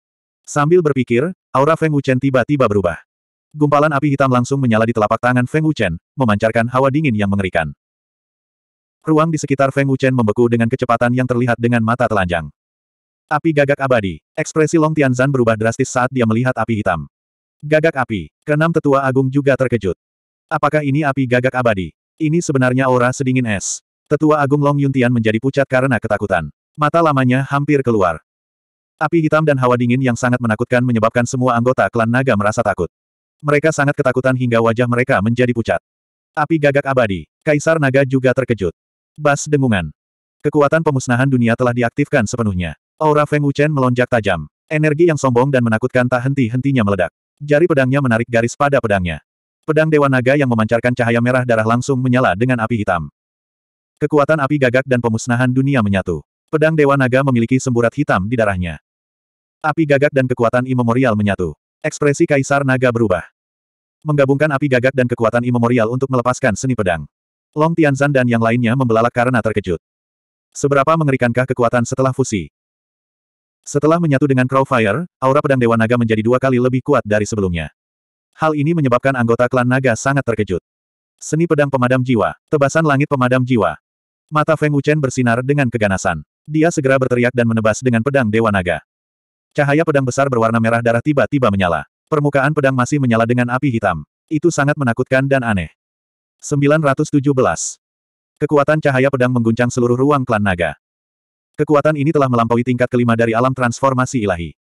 Sambil berpikir, Aura Feng Wuchen tiba-tiba berubah. Gumpalan api hitam langsung menyala di telapak tangan Feng Wuchen, memancarkan hawa dingin yang mengerikan. Ruang di sekitar Feng Wuchen membeku dengan kecepatan yang terlihat dengan mata telanjang. Api gagak abadi. Ekspresi Long Tianzan berubah drastis saat dia melihat api hitam. Gagak api. Keenam tetua agung juga terkejut. Apakah ini api gagak abadi? Ini sebenarnya aura sedingin es. Tetua agung Long Yuntian menjadi pucat karena ketakutan. Mata lamanya hampir keluar. Api hitam dan hawa dingin yang sangat menakutkan menyebabkan semua anggota klan naga merasa takut. Mereka sangat ketakutan hingga wajah mereka menjadi pucat. Api gagak abadi. Kaisar naga juga terkejut. Bas dengungan. Kekuatan pemusnahan dunia telah diaktifkan sepenuhnya. Aura Feng Wuchen melonjak tajam. Energi yang sombong dan menakutkan tak henti-hentinya meledak. Jari pedangnya menarik garis pada pedangnya. Pedang Dewa Naga yang memancarkan cahaya merah darah langsung menyala dengan api hitam. Kekuatan api gagak dan pemusnahan dunia menyatu. Pedang Dewa Naga memiliki semburat hitam di darahnya. Api gagak dan kekuatan imemorial menyatu. Ekspresi Kaisar Naga berubah. Menggabungkan api gagak dan kekuatan imemorial untuk melepaskan seni pedang. Long Tianzan dan yang lainnya membelalak karena terkejut. Seberapa mengerikankah kekuatan setelah fusi? Setelah menyatu dengan Crowfire, aura pedang Dewa Naga menjadi dua kali lebih kuat dari sebelumnya. Hal ini menyebabkan anggota klan Naga sangat terkejut. Seni pedang pemadam jiwa, tebasan langit pemadam jiwa. Mata Feng Wuchen bersinar dengan keganasan. Dia segera berteriak dan menebas dengan pedang Dewa Naga. Cahaya pedang besar berwarna merah darah tiba-tiba menyala. Permukaan pedang masih menyala dengan api hitam. Itu sangat menakutkan dan aneh. 917. Kekuatan cahaya pedang mengguncang seluruh ruang klan naga. Kekuatan ini telah melampaui tingkat kelima dari alam transformasi ilahi.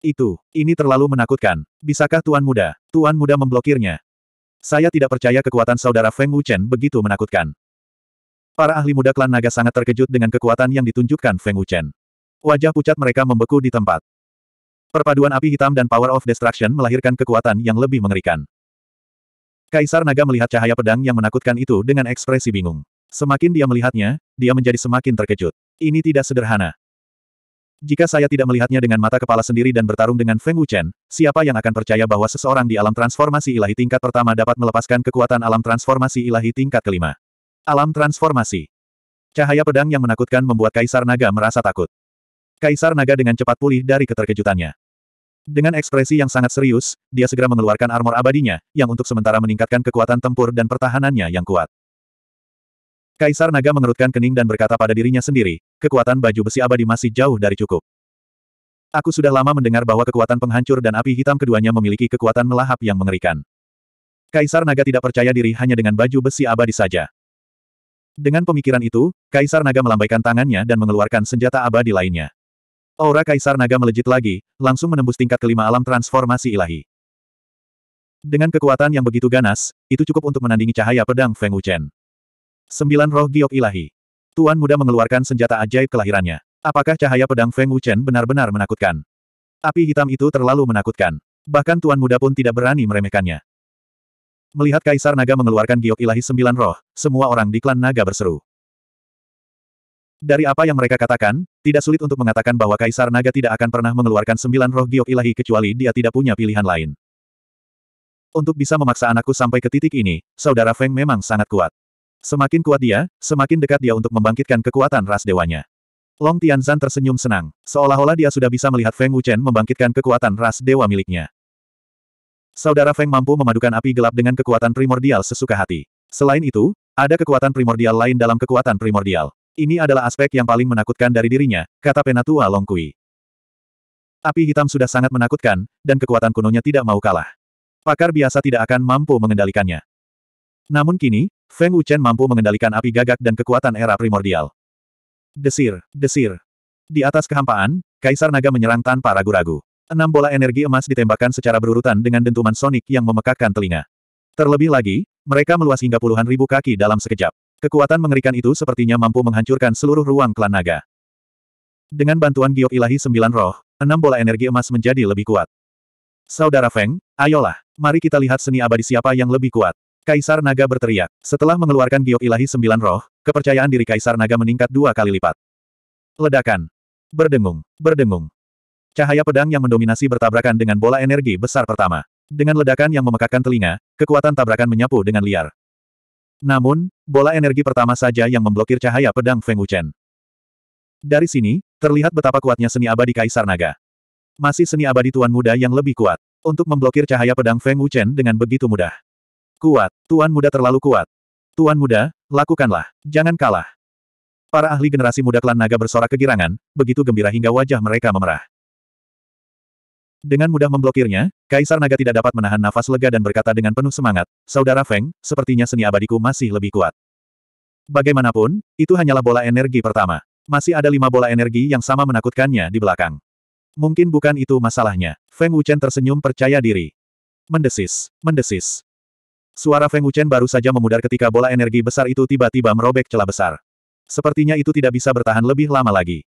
Itu, ini terlalu menakutkan. Bisakah Tuan Muda? Tuan Muda memblokirnya. Saya tidak percaya kekuatan saudara Feng Wuchen begitu menakutkan. Para ahli muda klan naga sangat terkejut dengan kekuatan yang ditunjukkan Feng Wuchen. Wajah pucat mereka membeku di tempat. Perpaduan api hitam dan power of destruction melahirkan kekuatan yang lebih mengerikan. Kaisar Naga melihat cahaya pedang yang menakutkan itu dengan ekspresi bingung. Semakin dia melihatnya, dia menjadi semakin terkejut. Ini tidak sederhana. Jika saya tidak melihatnya dengan mata kepala sendiri dan bertarung dengan Feng Wuchen, siapa yang akan percaya bahwa seseorang di alam transformasi ilahi tingkat pertama dapat melepaskan kekuatan alam transformasi ilahi tingkat kelima? Alam transformasi. Cahaya pedang yang menakutkan membuat Kaisar Naga merasa takut. Kaisar naga dengan cepat pulih dari keterkejutannya. Dengan ekspresi yang sangat serius, dia segera mengeluarkan armor abadinya, yang untuk sementara meningkatkan kekuatan tempur dan pertahanannya yang kuat. Kaisar Naga mengerutkan kening dan berkata pada dirinya sendiri, kekuatan baju besi abadi masih jauh dari cukup. Aku sudah lama mendengar bahwa kekuatan penghancur dan api hitam keduanya memiliki kekuatan melahap yang mengerikan. Kaisar Naga tidak percaya diri hanya dengan baju besi abadi saja. Dengan pemikiran itu, Kaisar Naga melambaikan tangannya dan mengeluarkan senjata abadi lainnya. Aura Kaisar Naga melejit lagi, langsung menembus tingkat kelima alam transformasi ilahi. Dengan kekuatan yang begitu ganas, itu cukup untuk menandingi cahaya pedang Feng Wuchen. Sembilan roh giok ilahi. Tuan muda mengeluarkan senjata ajaib kelahirannya. Apakah cahaya pedang Feng Wuchen benar-benar menakutkan? Api hitam itu terlalu menakutkan. Bahkan tuan muda pun tidak berani meremehkannya. Melihat Kaisar Naga mengeluarkan giok ilahi sembilan roh, semua orang di klan Naga berseru. Dari apa yang mereka katakan, tidak sulit untuk mengatakan bahwa Kaisar Naga tidak akan pernah mengeluarkan sembilan roh giok ilahi kecuali dia tidak punya pilihan lain. Untuk bisa memaksa anakku sampai ke titik ini, saudara Feng memang sangat kuat. Semakin kuat dia, semakin dekat dia untuk membangkitkan kekuatan ras dewanya. Long Tianzan tersenyum senang, seolah-olah dia sudah bisa melihat Feng Wuchen membangkitkan kekuatan ras dewa miliknya. Saudara Feng mampu memadukan api gelap dengan kekuatan primordial sesuka hati. Selain itu, ada kekuatan primordial lain dalam kekuatan primordial. Ini adalah aspek yang paling menakutkan dari dirinya, kata penatua Longkui. Api hitam sudah sangat menakutkan, dan kekuatan kunonya tidak mau kalah. Pakar biasa tidak akan mampu mengendalikannya. Namun kini, Feng Wuchen mampu mengendalikan api gagak dan kekuatan era primordial. Desir, desir. Di atas kehampaan, Kaisar Naga menyerang tanpa ragu-ragu. Enam bola energi emas ditembakkan secara berurutan dengan dentuman sonik yang memekakkan telinga. Terlebih lagi, mereka meluas hingga puluhan ribu kaki dalam sekejap. Kekuatan mengerikan itu sepertinya mampu menghancurkan seluruh ruang klan naga. Dengan bantuan giok ilahi sembilan roh, enam bola energi emas menjadi lebih kuat. Saudara Feng, ayolah, mari kita lihat seni abadi siapa yang lebih kuat. Kaisar Naga berteriak. Setelah mengeluarkan giok ilahi sembilan roh, kepercayaan diri Kaisar Naga meningkat dua kali lipat. Ledakan. Berdengung, berdengung. Cahaya pedang yang mendominasi bertabrakan dengan bola energi besar pertama. Dengan ledakan yang memekakkan telinga, kekuatan tabrakan menyapu dengan liar. Namun, bola energi pertama saja yang memblokir cahaya pedang Feng Wuchen. Dari sini, terlihat betapa kuatnya seni abadi Kaisar Naga. Masih seni abadi Tuan Muda yang lebih kuat. Untuk memblokir cahaya pedang Feng Wuchen dengan begitu mudah. Kuat, Tuan Muda terlalu kuat. Tuan Muda, lakukanlah. Jangan kalah. Para ahli generasi muda klan naga bersorak kegirangan, begitu gembira hingga wajah mereka memerah. Dengan mudah memblokirnya, Kaisar Naga tidak dapat menahan nafas lega dan berkata dengan penuh semangat, Saudara Feng, sepertinya seni abadiku masih lebih kuat. Bagaimanapun, itu hanyalah bola energi pertama. Masih ada lima bola energi yang sama menakutkannya di belakang. Mungkin bukan itu masalahnya. Feng Wuchen tersenyum percaya diri. Mendesis, mendesis. Suara Feng Wuchen baru saja memudar ketika bola energi besar itu tiba-tiba merobek celah besar. Sepertinya itu tidak bisa bertahan lebih lama lagi.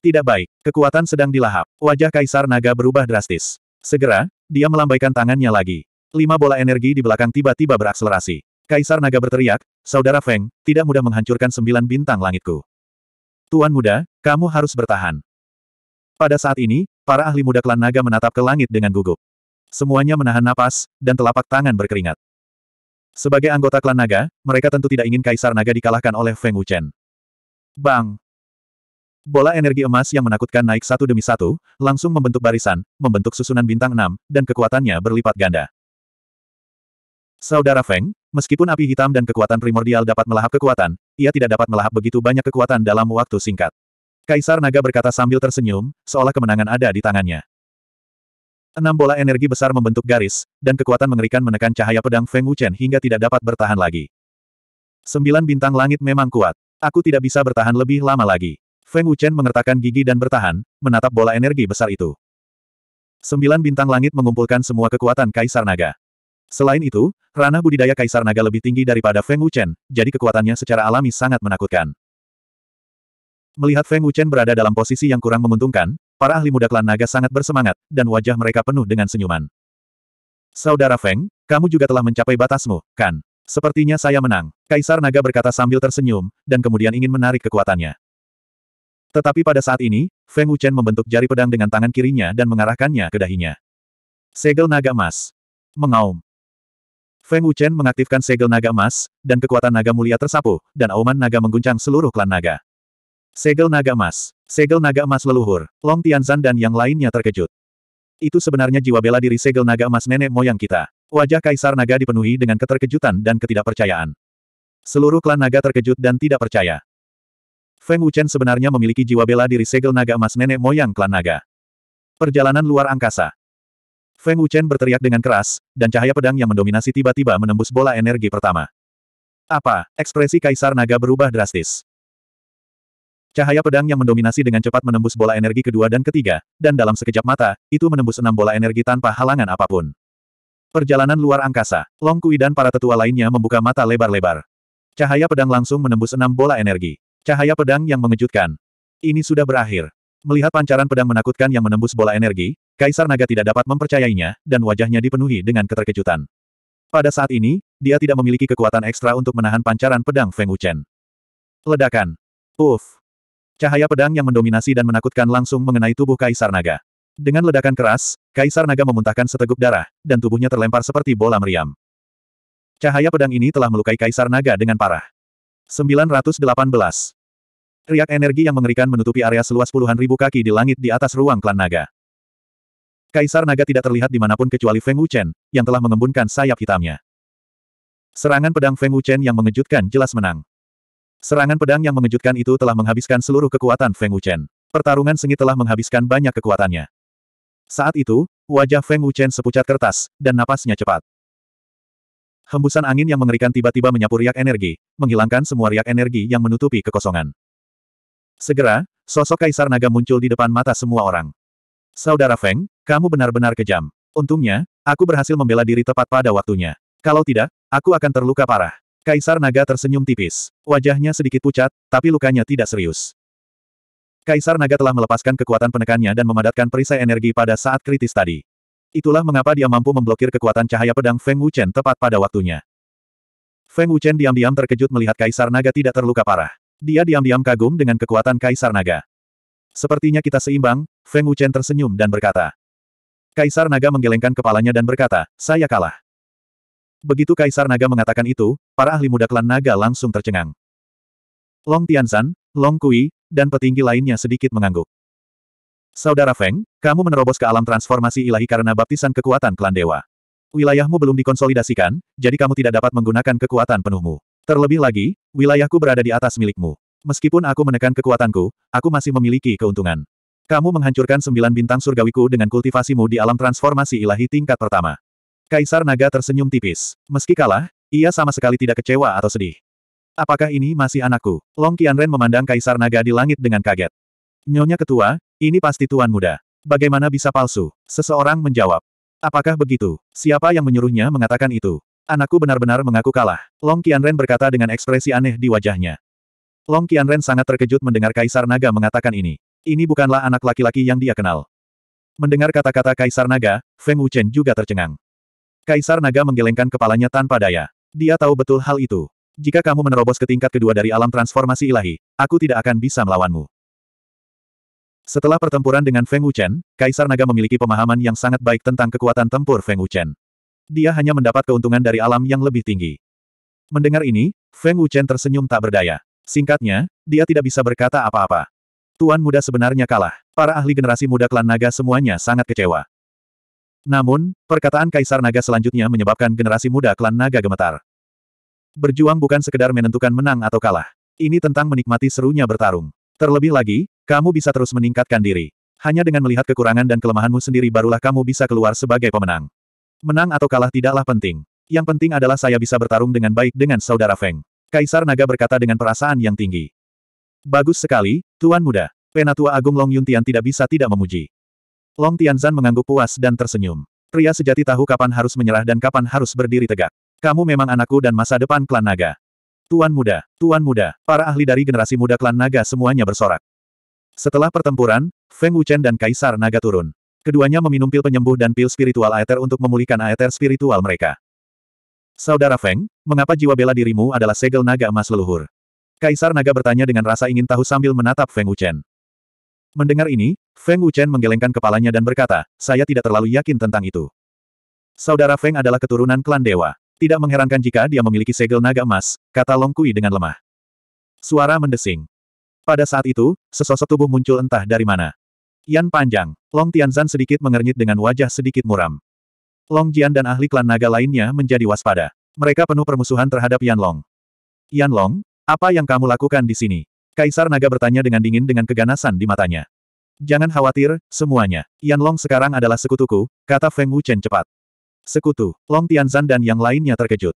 Tidak baik, kekuatan sedang dilahap. Wajah Kaisar Naga berubah drastis. Segera, dia melambaikan tangannya lagi. Lima bola energi di belakang tiba-tiba berakselerasi. Kaisar Naga berteriak, Saudara Feng, tidak mudah menghancurkan sembilan bintang langitku. Tuan muda, kamu harus bertahan. Pada saat ini, para ahli muda klan naga menatap ke langit dengan gugup. Semuanya menahan napas, dan telapak tangan berkeringat. Sebagai anggota klan naga, mereka tentu tidak ingin Kaisar Naga dikalahkan oleh Feng Wuchen. Bang! Bola energi emas yang menakutkan naik satu demi satu, langsung membentuk barisan, membentuk susunan bintang enam, dan kekuatannya berlipat ganda. Saudara Feng, meskipun api hitam dan kekuatan primordial dapat melahap kekuatan, ia tidak dapat melahap begitu banyak kekuatan dalam waktu singkat. Kaisar Naga berkata sambil tersenyum, seolah kemenangan ada di tangannya. Enam bola energi besar membentuk garis, dan kekuatan mengerikan menekan cahaya pedang Feng Wuchen hingga tidak dapat bertahan lagi. Sembilan bintang langit memang kuat. Aku tidak bisa bertahan lebih lama lagi. Feng Wuchen mengertakkan gigi dan bertahan, menatap bola energi besar itu. Sembilan bintang langit mengumpulkan semua kekuatan Kaisar Naga. Selain itu, ranah budidaya Kaisar Naga lebih tinggi daripada Feng Wuchen, jadi kekuatannya secara alami sangat menakutkan. Melihat Feng Wuchen berada dalam posisi yang kurang menguntungkan, para ahli muda klan Naga sangat bersemangat, dan wajah mereka penuh dengan senyuman. Saudara Feng, kamu juga telah mencapai batasmu, kan? Sepertinya saya menang, Kaisar Naga berkata sambil tersenyum, dan kemudian ingin menarik kekuatannya. Tetapi pada saat ini, Feng Wuchen membentuk jari pedang dengan tangan kirinya dan mengarahkannya ke dahinya. Segel naga emas. Mengaum. Feng Wuchen mengaktifkan segel naga emas, dan kekuatan naga mulia tersapu, dan auman naga mengguncang seluruh klan naga. Segel naga emas. Segel naga emas leluhur, Long Tianzan dan yang lainnya terkejut. Itu sebenarnya jiwa bela diri segel naga emas nenek moyang kita. Wajah Kaisar Naga dipenuhi dengan keterkejutan dan ketidakpercayaan. Seluruh klan naga terkejut dan tidak percaya. Feng Wuchen sebenarnya memiliki jiwa bela diri segel naga emas nenek moyang klan naga. Perjalanan luar angkasa. Feng Wuchen berteriak dengan keras, dan cahaya pedang yang mendominasi tiba-tiba menembus bola energi pertama. Apa? Ekspresi Kaisar Naga berubah drastis. Cahaya pedang yang mendominasi dengan cepat menembus bola energi kedua dan ketiga, dan dalam sekejap mata, itu menembus enam bola energi tanpa halangan apapun. Perjalanan luar angkasa, Long Kui dan para tetua lainnya membuka mata lebar-lebar. Cahaya pedang langsung menembus enam bola energi. Cahaya pedang yang mengejutkan. Ini sudah berakhir. Melihat pancaran pedang menakutkan yang menembus bola energi, Kaisar Naga tidak dapat mempercayainya, dan wajahnya dipenuhi dengan keterkejutan. Pada saat ini, dia tidak memiliki kekuatan ekstra untuk menahan pancaran pedang Feng Wuchen. Ledakan. Uff. Cahaya pedang yang mendominasi dan menakutkan langsung mengenai tubuh Kaisar Naga. Dengan ledakan keras, Kaisar Naga memuntahkan seteguk darah, dan tubuhnya terlempar seperti bola meriam. Cahaya pedang ini telah melukai Kaisar Naga dengan parah. 918. Riak energi yang mengerikan menutupi area seluas puluhan ribu kaki di langit di atas ruang klan naga. Kaisar naga tidak terlihat di dimanapun kecuali Feng Wuchen, yang telah mengembunkan sayap hitamnya. Serangan pedang Feng Wuchen yang mengejutkan jelas menang. Serangan pedang yang mengejutkan itu telah menghabiskan seluruh kekuatan Feng Wuchen. Pertarungan sengit telah menghabiskan banyak kekuatannya. Saat itu, wajah Feng Wuchen sepucat kertas, dan napasnya cepat. Hembusan angin yang mengerikan tiba-tiba menyapu riak energi, menghilangkan semua riak energi yang menutupi kekosongan. Segera, sosok Kaisar Naga muncul di depan mata semua orang. Saudara Feng, kamu benar-benar kejam. Untungnya, aku berhasil membela diri tepat pada waktunya. Kalau tidak, aku akan terluka parah. Kaisar Naga tersenyum tipis. Wajahnya sedikit pucat, tapi lukanya tidak serius. Kaisar Naga telah melepaskan kekuatan penekannya dan memadatkan perisai energi pada saat kritis tadi. Itulah mengapa dia mampu memblokir kekuatan cahaya pedang Feng Wuchen tepat pada waktunya. Feng Wuchen diam-diam terkejut melihat Kaisar Naga tidak terluka parah. Dia diam-diam kagum dengan kekuatan Kaisar Naga. Sepertinya kita seimbang, Feng Wuchen tersenyum dan berkata. Kaisar Naga menggelengkan kepalanya dan berkata, saya kalah. Begitu Kaisar Naga mengatakan itu, para ahli muda klan Naga langsung tercengang. Long Tianzan, Long Kui, dan petinggi lainnya sedikit mengangguk. Saudara Feng, kamu menerobos ke alam transformasi ilahi karena baptisan kekuatan klan dewa. Wilayahmu belum dikonsolidasikan, jadi kamu tidak dapat menggunakan kekuatan penuhmu. Terlebih lagi, wilayahku berada di atas milikmu. Meskipun aku menekan kekuatanku, aku masih memiliki keuntungan. Kamu menghancurkan sembilan bintang surgawiku dengan kultivasimu di alam transformasi ilahi tingkat pertama. Kaisar Naga tersenyum tipis. Meski kalah, ia sama sekali tidak kecewa atau sedih. Apakah ini masih anakku? Long Qianren memandang Kaisar Naga di langit dengan kaget. Nyonya ketua, ini pasti tuan muda. Bagaimana bisa palsu? Seseorang menjawab. Apakah begitu? Siapa yang menyuruhnya mengatakan itu? Anakku benar-benar mengaku kalah. Long Qianren berkata dengan ekspresi aneh di wajahnya. Long Qianren sangat terkejut mendengar Kaisar Naga mengatakan ini. Ini bukanlah anak laki-laki yang dia kenal. Mendengar kata-kata Kaisar Naga, Feng Wuchen juga tercengang. Kaisar Naga menggelengkan kepalanya tanpa daya. Dia tahu betul hal itu. Jika kamu menerobos ke tingkat kedua dari alam transformasi ilahi, aku tidak akan bisa melawanmu. Setelah pertempuran dengan Feng Wuchen, Kaisar Naga memiliki pemahaman yang sangat baik tentang kekuatan tempur Feng Wuchen. Dia hanya mendapat keuntungan dari alam yang lebih tinggi. Mendengar ini, Feng Wuchen tersenyum tak berdaya. Singkatnya, dia tidak bisa berkata apa-apa. Tuan muda sebenarnya kalah. Para ahli generasi muda klan naga semuanya sangat kecewa. Namun, perkataan Kaisar Naga selanjutnya menyebabkan generasi muda klan naga gemetar. Berjuang bukan sekedar menentukan menang atau kalah. Ini tentang menikmati serunya bertarung. Terlebih lagi, kamu bisa terus meningkatkan diri. Hanya dengan melihat kekurangan dan kelemahanmu sendiri barulah kamu bisa keluar sebagai pemenang. Menang atau kalah tidaklah penting. Yang penting adalah saya bisa bertarung dengan baik dengan saudara Feng. Kaisar Naga berkata dengan perasaan yang tinggi. Bagus sekali, Tuan Muda. Penatua Agung Long Yuntian tidak bisa tidak memuji. Long Tianzan mengangguk puas dan tersenyum. Pria sejati tahu kapan harus menyerah dan kapan harus berdiri tegak. Kamu memang anakku dan masa depan klan naga. Tuan muda, tuan muda, para ahli dari generasi muda klan naga semuanya bersorak. Setelah pertempuran, Feng Wuchen dan Kaisar Naga turun. Keduanya meminum pil penyembuh dan pil spiritual aether untuk memulihkan aether spiritual mereka. Saudara Feng, mengapa jiwa bela dirimu adalah segel naga emas leluhur? Kaisar Naga bertanya dengan rasa ingin tahu sambil menatap Feng Wuchen. Mendengar ini, Feng Wuchen menggelengkan kepalanya dan berkata, saya tidak terlalu yakin tentang itu. Saudara Feng adalah keturunan klan dewa. Tidak mengherankan jika dia memiliki segel naga emas, kata Long Kui dengan lemah. Suara mendesing. Pada saat itu, sesosok tubuh muncul entah dari mana. Yan panjang, Long Tianzan sedikit mengernyit dengan wajah sedikit muram. Long Jian dan ahli klan naga lainnya menjadi waspada. Mereka penuh permusuhan terhadap Yan Long. Yan Long, apa yang kamu lakukan di sini? Kaisar Naga bertanya dengan dingin dengan keganasan di matanya. Jangan khawatir, semuanya. Yan Long sekarang adalah sekutuku, kata Feng Wuchen cepat. Sekutu, Long Tianzan dan yang lainnya terkejut.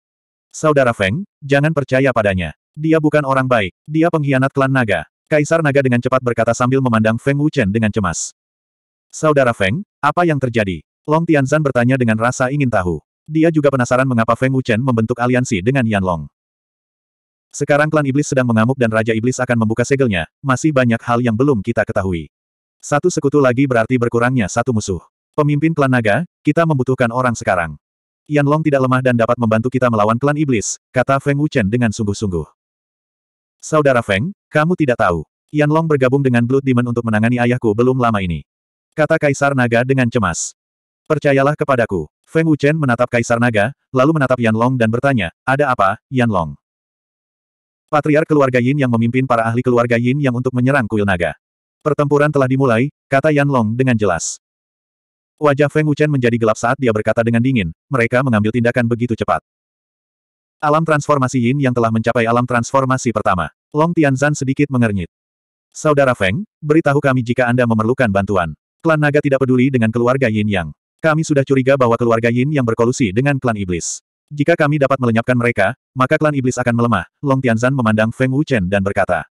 Saudara Feng, jangan percaya padanya. Dia bukan orang baik, dia pengkhianat klan naga. Kaisar naga dengan cepat berkata sambil memandang Feng Wuchen dengan cemas. Saudara Feng, apa yang terjadi? Long Tianzan bertanya dengan rasa ingin tahu. Dia juga penasaran mengapa Feng Wuchen membentuk aliansi dengan Yan Long. Sekarang klan iblis sedang mengamuk dan Raja Iblis akan membuka segelnya, masih banyak hal yang belum kita ketahui. Satu sekutu lagi berarti berkurangnya satu musuh. Pemimpin klan naga, kita membutuhkan orang sekarang. Yan Long tidak lemah dan dapat membantu kita melawan klan iblis, kata Feng Wuchen dengan sungguh-sungguh. Saudara Feng, kamu tidak tahu. Yan Long bergabung dengan Blood Demon untuk menangani ayahku belum lama ini. Kata Kaisar Naga dengan cemas. Percayalah kepadaku. Feng Wuchen menatap Kaisar Naga, lalu menatap Yan Long dan bertanya, ada apa, Yan Long? Patriar keluarga Yin yang memimpin para ahli keluarga Yin yang untuk menyerang kuil naga. Pertempuran telah dimulai, kata Yan Long dengan jelas. Wajah Feng Wuchen menjadi gelap saat dia berkata dengan dingin, mereka mengambil tindakan begitu cepat. Alam transformasi Yin yang telah mencapai alam transformasi pertama. Long Tianzan sedikit mengernyit. Saudara Feng, beritahu kami jika Anda memerlukan bantuan. Klan Naga tidak peduli dengan keluarga Yin Yang. Kami sudah curiga bahwa keluarga Yin Yang berkolusi dengan klan Iblis. Jika kami dapat melenyapkan mereka, maka klan Iblis akan melemah. Long Tianzan memandang Feng Wuchen dan berkata,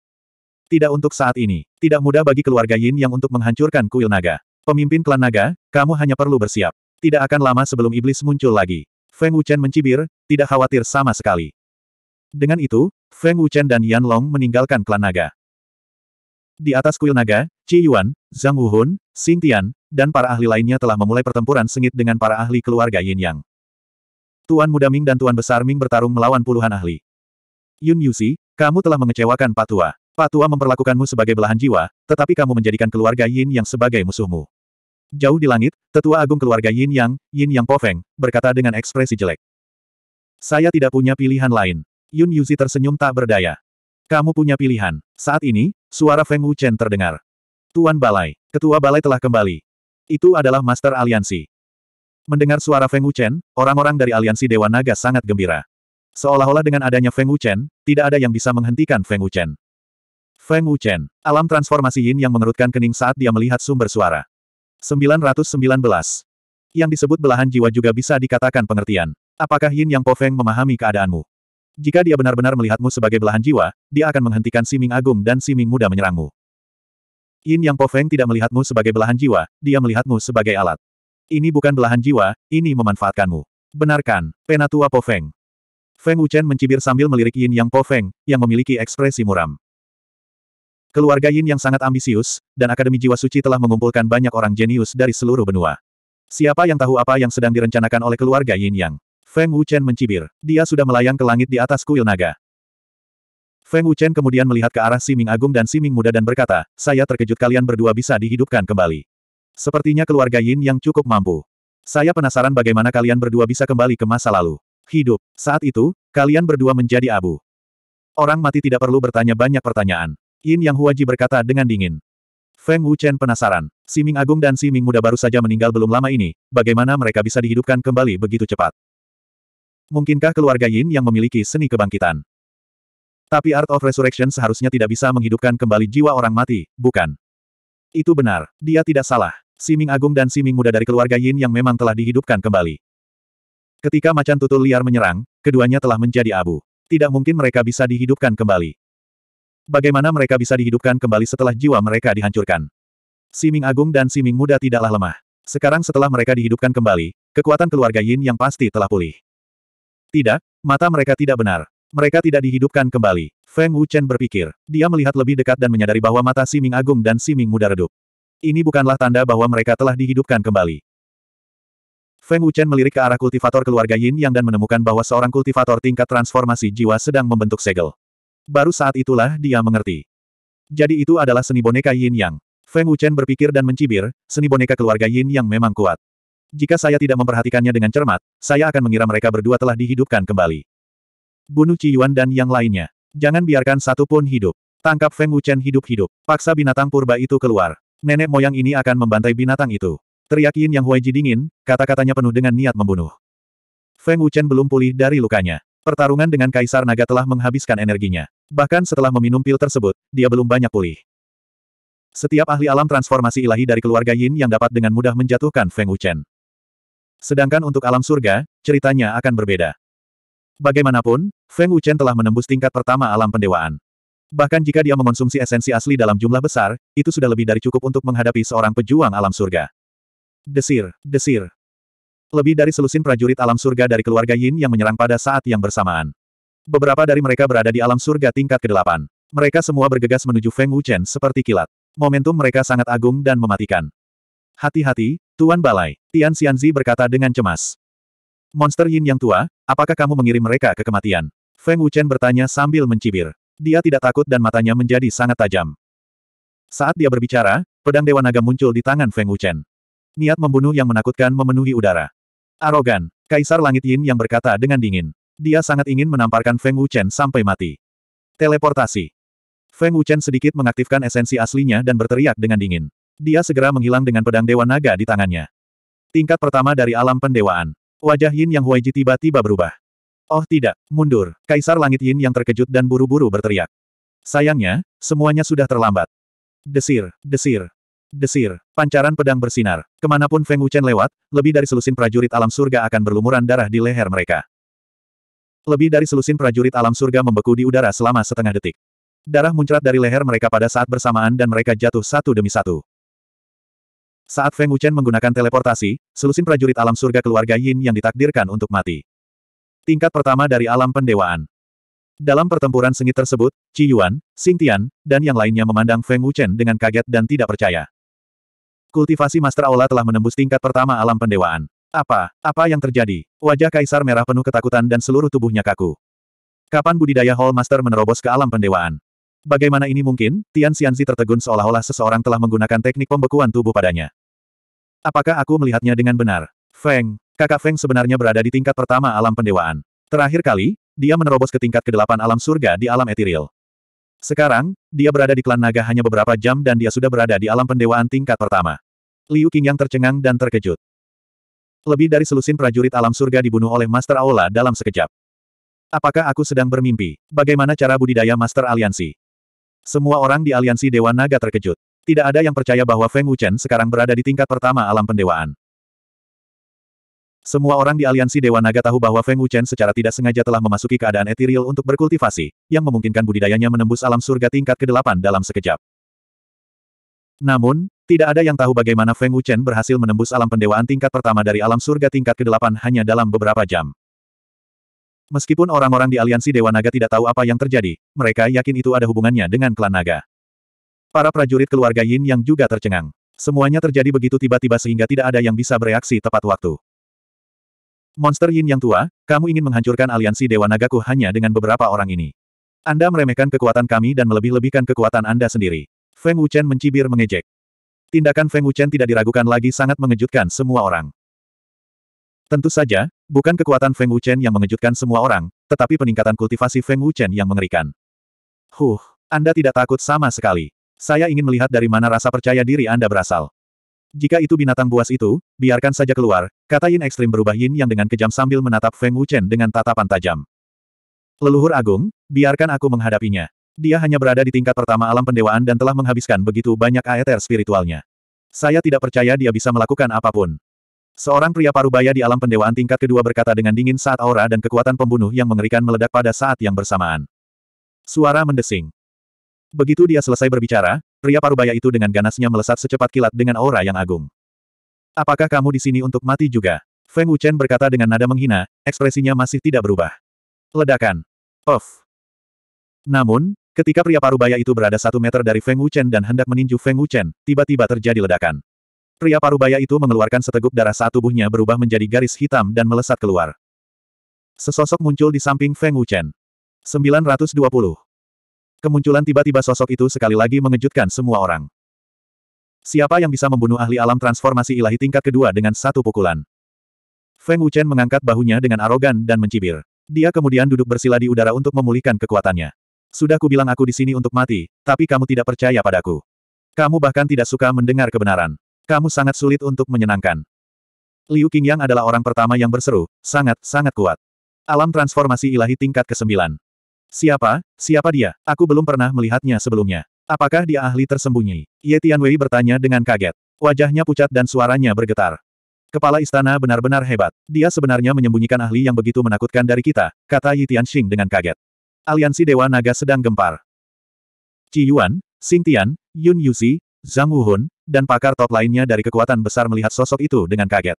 tidak untuk saat ini. Tidak mudah bagi keluarga Yin yang untuk menghancurkan kuil naga. Pemimpin klan naga, kamu hanya perlu bersiap. Tidak akan lama sebelum iblis muncul lagi. Feng Wuchen mencibir, tidak khawatir sama sekali. Dengan itu, Feng Wuchen dan Yan Long meninggalkan klan naga. Di atas kuil naga, Qi Yuan, Zhang Wuhun, Xing Tian, dan para ahli lainnya telah memulai pertempuran sengit dengan para ahli keluarga Yin Yang. Tuan Muda Ming dan Tuan Besar Ming bertarung melawan puluhan ahli. Yun Yusi, kamu telah mengecewakan Patua. Patua memperlakukanmu sebagai belahan jiwa, tetapi kamu menjadikan keluarga Yin yang sebagai musuhmu. Jauh di langit, tetua agung keluarga Yin Yang, Yin Yang Po Feng, berkata dengan ekspresi jelek. Saya tidak punya pilihan lain. Yun Yuzi tersenyum tak berdaya. Kamu punya pilihan. Saat ini, suara Feng Wu Chen terdengar. Tuan Balai, Ketua Balai telah kembali. Itu adalah Master Aliansi. Mendengar suara Feng Wu Chen, orang-orang dari Aliansi Dewa Naga sangat gembira. Seolah-olah dengan adanya Feng Wu Chen, tidak ada yang bisa menghentikan Feng Wu Chen. Feng Wu Chen, alam transformasi Yin yang mengerutkan kening saat dia melihat sumber suara. 919. Yang disebut belahan jiwa juga bisa dikatakan pengertian. Apakah Yin Yang Po Feng memahami keadaanmu? Jika dia benar-benar melihatmu sebagai belahan jiwa, dia akan menghentikan Si Ming Agung dan Si Ming Muda menyerangmu. Yin Yang Po Feng tidak melihatmu sebagai belahan jiwa, dia melihatmu sebagai alat. Ini bukan belahan jiwa, ini memanfaatkanmu. Benarkan, Penatua Po Feng. Feng Wuchen mencibir sambil melirik Yin Yang Po Feng, yang memiliki ekspresi muram. Keluarga Yin yang sangat ambisius, dan Akademi Jiwa Suci telah mengumpulkan banyak orang jenius dari seluruh benua. Siapa yang tahu apa yang sedang direncanakan oleh keluarga Yin Yang? Feng Wuchen mencibir. Dia sudah melayang ke langit di atas kuil naga. Feng Wuchen kemudian melihat ke arah Siming Agung dan Siming Muda dan berkata, saya terkejut kalian berdua bisa dihidupkan kembali. Sepertinya keluarga Yin yang cukup mampu. Saya penasaran bagaimana kalian berdua bisa kembali ke masa lalu. Hidup. Saat itu, kalian berdua menjadi abu. Orang mati tidak perlu bertanya banyak pertanyaan. Yin Yang Huaji berkata dengan dingin. Feng Wuchen penasaran. Si Ming Agung dan si Ming Muda baru saja meninggal belum lama ini, bagaimana mereka bisa dihidupkan kembali begitu cepat? Mungkinkah keluarga Yin yang memiliki seni kebangkitan? Tapi Art of Resurrection seharusnya tidak bisa menghidupkan kembali jiwa orang mati, bukan? Itu benar, dia tidak salah. Si Ming Agung dan Si Ming Muda dari keluarga Yin yang memang telah dihidupkan kembali. Ketika macan tutul liar menyerang, keduanya telah menjadi abu. Tidak mungkin mereka bisa dihidupkan kembali. Bagaimana mereka bisa dihidupkan kembali setelah jiwa mereka dihancurkan? Siming Agung dan Siming Muda tidaklah lemah. Sekarang setelah mereka dihidupkan kembali, kekuatan keluarga Yin yang pasti telah pulih. Tidak, mata mereka tidak benar. Mereka tidak dihidupkan kembali. Feng Wuchen berpikir. Dia melihat lebih dekat dan menyadari bahwa mata Siming Agung dan Siming Muda redup. Ini bukanlah tanda bahwa mereka telah dihidupkan kembali. Feng Wuchen melirik ke arah kultivator keluarga Yin Yang dan menemukan bahwa seorang kultivator tingkat transformasi jiwa sedang membentuk segel. Baru saat itulah dia mengerti. Jadi itu adalah seni boneka Yin Yang. Feng Wuchen berpikir dan mencibir, seni boneka keluarga Yin Yang memang kuat. Jika saya tidak memperhatikannya dengan cermat, saya akan mengira mereka berdua telah dihidupkan kembali. Bunuh Ci Yuan dan yang lainnya. Jangan biarkan satu pun hidup. Tangkap Feng Wuchen hidup-hidup. Paksa binatang purba itu keluar. Nenek moyang ini akan membantai binatang itu. Teriak Yin Yang Huaiji dingin, kata-katanya penuh dengan niat membunuh. Feng Wuchen belum pulih dari lukanya. Pertarungan dengan Kaisar Naga telah menghabiskan energinya. Bahkan setelah meminum pil tersebut, dia belum banyak pulih. Setiap ahli alam transformasi ilahi dari keluarga Yin yang dapat dengan mudah menjatuhkan Feng Wuchen. Sedangkan untuk alam surga, ceritanya akan berbeda. Bagaimanapun, Feng Wuchen telah menembus tingkat pertama alam pendewaan. Bahkan jika dia mengonsumsi esensi asli dalam jumlah besar, itu sudah lebih dari cukup untuk menghadapi seorang pejuang alam surga. Desir, desir, lebih dari selusin prajurit alam surga dari keluarga Yin yang menyerang pada saat yang bersamaan. Beberapa dari mereka berada di alam surga tingkat ke-8. Mereka semua bergegas menuju Feng Wuchen seperti kilat. Momentum mereka sangat agung dan mematikan. Hati-hati, Tuan Balai, Tian Xianzi berkata dengan cemas. Monster Yin yang tua, apakah kamu mengirim mereka ke kematian? Feng Wuchen bertanya sambil mencibir. Dia tidak takut dan matanya menjadi sangat tajam. Saat dia berbicara, pedang Dewa Naga muncul di tangan Feng Wuchen. Niat membunuh yang menakutkan memenuhi udara. Arogan, Kaisar Langit Yin yang berkata dengan dingin. Dia sangat ingin menamparkan Feng Wuchen sampai mati. Teleportasi. Feng Wuchen sedikit mengaktifkan esensi aslinya dan berteriak dengan dingin. Dia segera menghilang dengan pedang Dewa Naga di tangannya. Tingkat pertama dari alam pendewaan. Wajah Yin yang Huaiji tiba-tiba berubah. Oh tidak, mundur, Kaisar Langit Yin yang terkejut dan buru-buru berteriak. Sayangnya, semuanya sudah terlambat. Desir, desir, Desir. Pancaran pedang bersinar. Kemanapun Feng Wuchen lewat, lebih dari selusin prajurit alam surga akan berlumuran darah di leher mereka. Lebih dari selusin prajurit alam surga membeku di udara selama setengah detik. Darah muncrat dari leher mereka pada saat bersamaan dan mereka jatuh satu demi satu. Saat Feng Wuchen menggunakan teleportasi, selusin prajurit alam surga keluarga Yin yang ditakdirkan untuk mati. Tingkat pertama dari alam pendewaan. Dalam pertempuran sengit tersebut, Ci Yuan, Xing Tian, dan yang lainnya memandang Feng Wuchen dengan kaget dan tidak percaya. Kultivasi Master Aula telah menembus tingkat pertama alam pendewaan. Apa? Apa yang terjadi? Wajah Kaisar Merah penuh ketakutan dan seluruh tubuhnya kaku. Kapan budidaya Hall Master menerobos ke alam pendewaan? Bagaimana ini mungkin? Tian Xianzi tertegun seolah-olah seseorang telah menggunakan teknik pembekuan tubuh padanya. Apakah aku melihatnya dengan benar? Feng, kakak Feng sebenarnya berada di tingkat pertama alam pendewaan. Terakhir kali, dia menerobos ke tingkat kedelapan alam surga di alam etiril. Sekarang, dia berada di klan naga hanya beberapa jam dan dia sudah berada di alam pendewaan tingkat pertama. Liu Qing yang tercengang dan terkejut. Lebih dari selusin prajurit alam surga dibunuh oleh Master Aula dalam sekejap. Apakah aku sedang bermimpi? Bagaimana cara budidaya Master Aliansi? Semua orang di Aliansi Dewa Naga terkejut. Tidak ada yang percaya bahwa Feng Wuchen sekarang berada di tingkat pertama alam pendewaan. Semua orang di Aliansi Dewa Naga tahu bahwa Feng Wuchen secara tidak sengaja telah memasuki keadaan etiril untuk berkultivasi, yang memungkinkan budidayanya menembus alam surga tingkat ke-8 dalam sekejap. Namun, tidak ada yang tahu bagaimana Feng Wuchen berhasil menembus alam pendewaan tingkat pertama dari alam surga tingkat ke-8 hanya dalam beberapa jam. Meskipun orang-orang di aliansi Dewa Naga tidak tahu apa yang terjadi, mereka yakin itu ada hubungannya dengan klan Naga. Para prajurit keluarga Yin yang juga tercengang. Semuanya terjadi begitu tiba-tiba sehingga tidak ada yang bisa bereaksi tepat waktu. Monster Yin yang tua, kamu ingin menghancurkan aliansi Dewa Nagaku hanya dengan beberapa orang ini. Anda meremehkan kekuatan kami dan melebih-lebihkan kekuatan Anda sendiri. Feng Wuchen mencibir mengejek. Tindakan Feng Wuchen tidak diragukan lagi sangat mengejutkan semua orang. Tentu saja, bukan kekuatan Feng Wuchen yang mengejutkan semua orang, tetapi peningkatan kultivasi Feng Wuchen yang mengerikan. Huh, Anda tidak takut sama sekali. Saya ingin melihat dari mana rasa percaya diri Anda berasal. Jika itu binatang buas itu, biarkan saja keluar, kata Yin Ekstrim berubah Yin yang dengan kejam sambil menatap Feng Wuchen dengan tatapan tajam. Leluhur agung, biarkan aku menghadapinya. Dia hanya berada di tingkat pertama alam pendewaan dan telah menghabiskan begitu banyak aether spiritualnya. Saya tidak percaya dia bisa melakukan apapun. Seorang pria parubaya di alam pendewaan tingkat kedua berkata dengan dingin saat aura dan kekuatan pembunuh yang mengerikan meledak pada saat yang bersamaan. Suara mendesing. Begitu dia selesai berbicara, pria parubaya itu dengan ganasnya melesat secepat kilat dengan aura yang agung. Apakah kamu di sini untuk mati juga? Feng Wuchen berkata dengan nada menghina, ekspresinya masih tidak berubah. Ledakan. Of. Namun, Ketika pria parubaya itu berada satu meter dari Feng Wuchen dan hendak meninju Feng Wuchen, tiba-tiba terjadi ledakan. Pria parubaya itu mengeluarkan seteguk darah saat tubuhnya berubah menjadi garis hitam dan melesat keluar. Sesosok muncul di samping Feng Wuchen. 920. Kemunculan tiba-tiba sosok itu sekali lagi mengejutkan semua orang. Siapa yang bisa membunuh ahli alam transformasi ilahi tingkat kedua dengan satu pukulan? Feng Wuchen mengangkat bahunya dengan arogan dan mencibir. Dia kemudian duduk bersila di udara untuk memulihkan kekuatannya. Sudah kubilang aku di sini untuk mati, tapi kamu tidak percaya padaku. Kamu bahkan tidak suka mendengar kebenaran. Kamu sangat sulit untuk menyenangkan. Liu Qingyang adalah orang pertama yang berseru, sangat, sangat kuat. Alam transformasi ilahi tingkat ke-9. Siapa, siapa dia? Aku belum pernah melihatnya sebelumnya. Apakah dia ahli tersembunyi? Ye Tianwei bertanya dengan kaget. Wajahnya pucat dan suaranya bergetar. Kepala istana benar-benar hebat. Dia sebenarnya menyembunyikan ahli yang begitu menakutkan dari kita, kata Yi Tianxing dengan kaget aliansi Dewa Naga sedang gempar. Qi Yuan, Xing Tian, Yun Yuxi, Zhang Wuhun, dan pakar top lainnya dari kekuatan besar melihat sosok itu dengan kaget.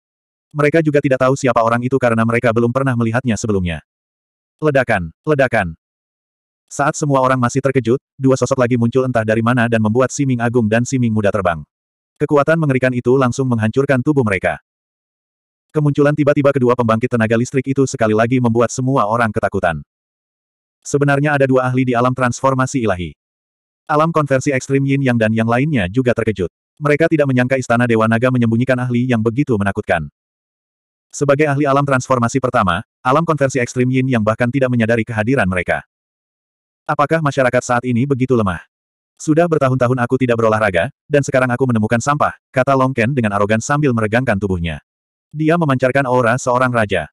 Mereka juga tidak tahu siapa orang itu karena mereka belum pernah melihatnya sebelumnya. Ledakan, ledakan. Saat semua orang masih terkejut, dua sosok lagi muncul entah dari mana dan membuat Siming Agung dan Siming Muda terbang. Kekuatan mengerikan itu langsung menghancurkan tubuh mereka. Kemunculan tiba-tiba kedua pembangkit tenaga listrik itu sekali lagi membuat semua orang ketakutan. Sebenarnya ada dua ahli di alam transformasi ilahi. Alam konversi ekstrim yin yang dan yang lainnya juga terkejut. Mereka tidak menyangka istana Dewa Naga menyembunyikan ahli yang begitu menakutkan. Sebagai ahli alam transformasi pertama, alam konversi ekstrim yin yang bahkan tidak menyadari kehadiran mereka. Apakah masyarakat saat ini begitu lemah? Sudah bertahun-tahun aku tidak berolahraga, dan sekarang aku menemukan sampah, kata Long Ken dengan arogan sambil meregangkan tubuhnya. Dia memancarkan aura seorang raja.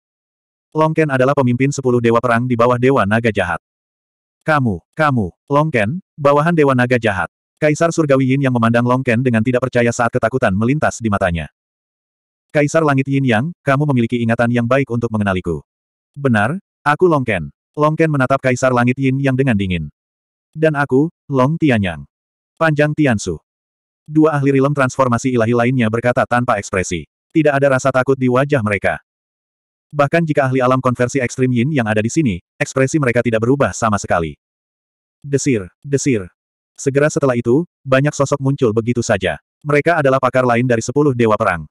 Longken adalah pemimpin sepuluh dewa perang di bawah Dewa Naga Jahat. Kamu, kamu, Longken, bawahan Dewa Naga Jahat. Kaisar Surgawi Yin yang memandang Longken dengan tidak percaya saat ketakutan melintas di matanya. Kaisar Langit Yin Yang, kamu memiliki ingatan yang baik untuk mengenaliku. Benar, aku Longken. Longken menatap Kaisar Langit Yin Yang dengan dingin. Dan aku, Long Tianyang. Panjang Tiansu. Dua ahli rilem transformasi ilahi lainnya berkata tanpa ekspresi. Tidak ada rasa takut di wajah mereka. Bahkan jika ahli alam konversi ekstrim yin yang ada di sini, ekspresi mereka tidak berubah sama sekali. Desir, desir. Segera setelah itu, banyak sosok muncul begitu saja. Mereka adalah pakar lain dari sepuluh dewa perang.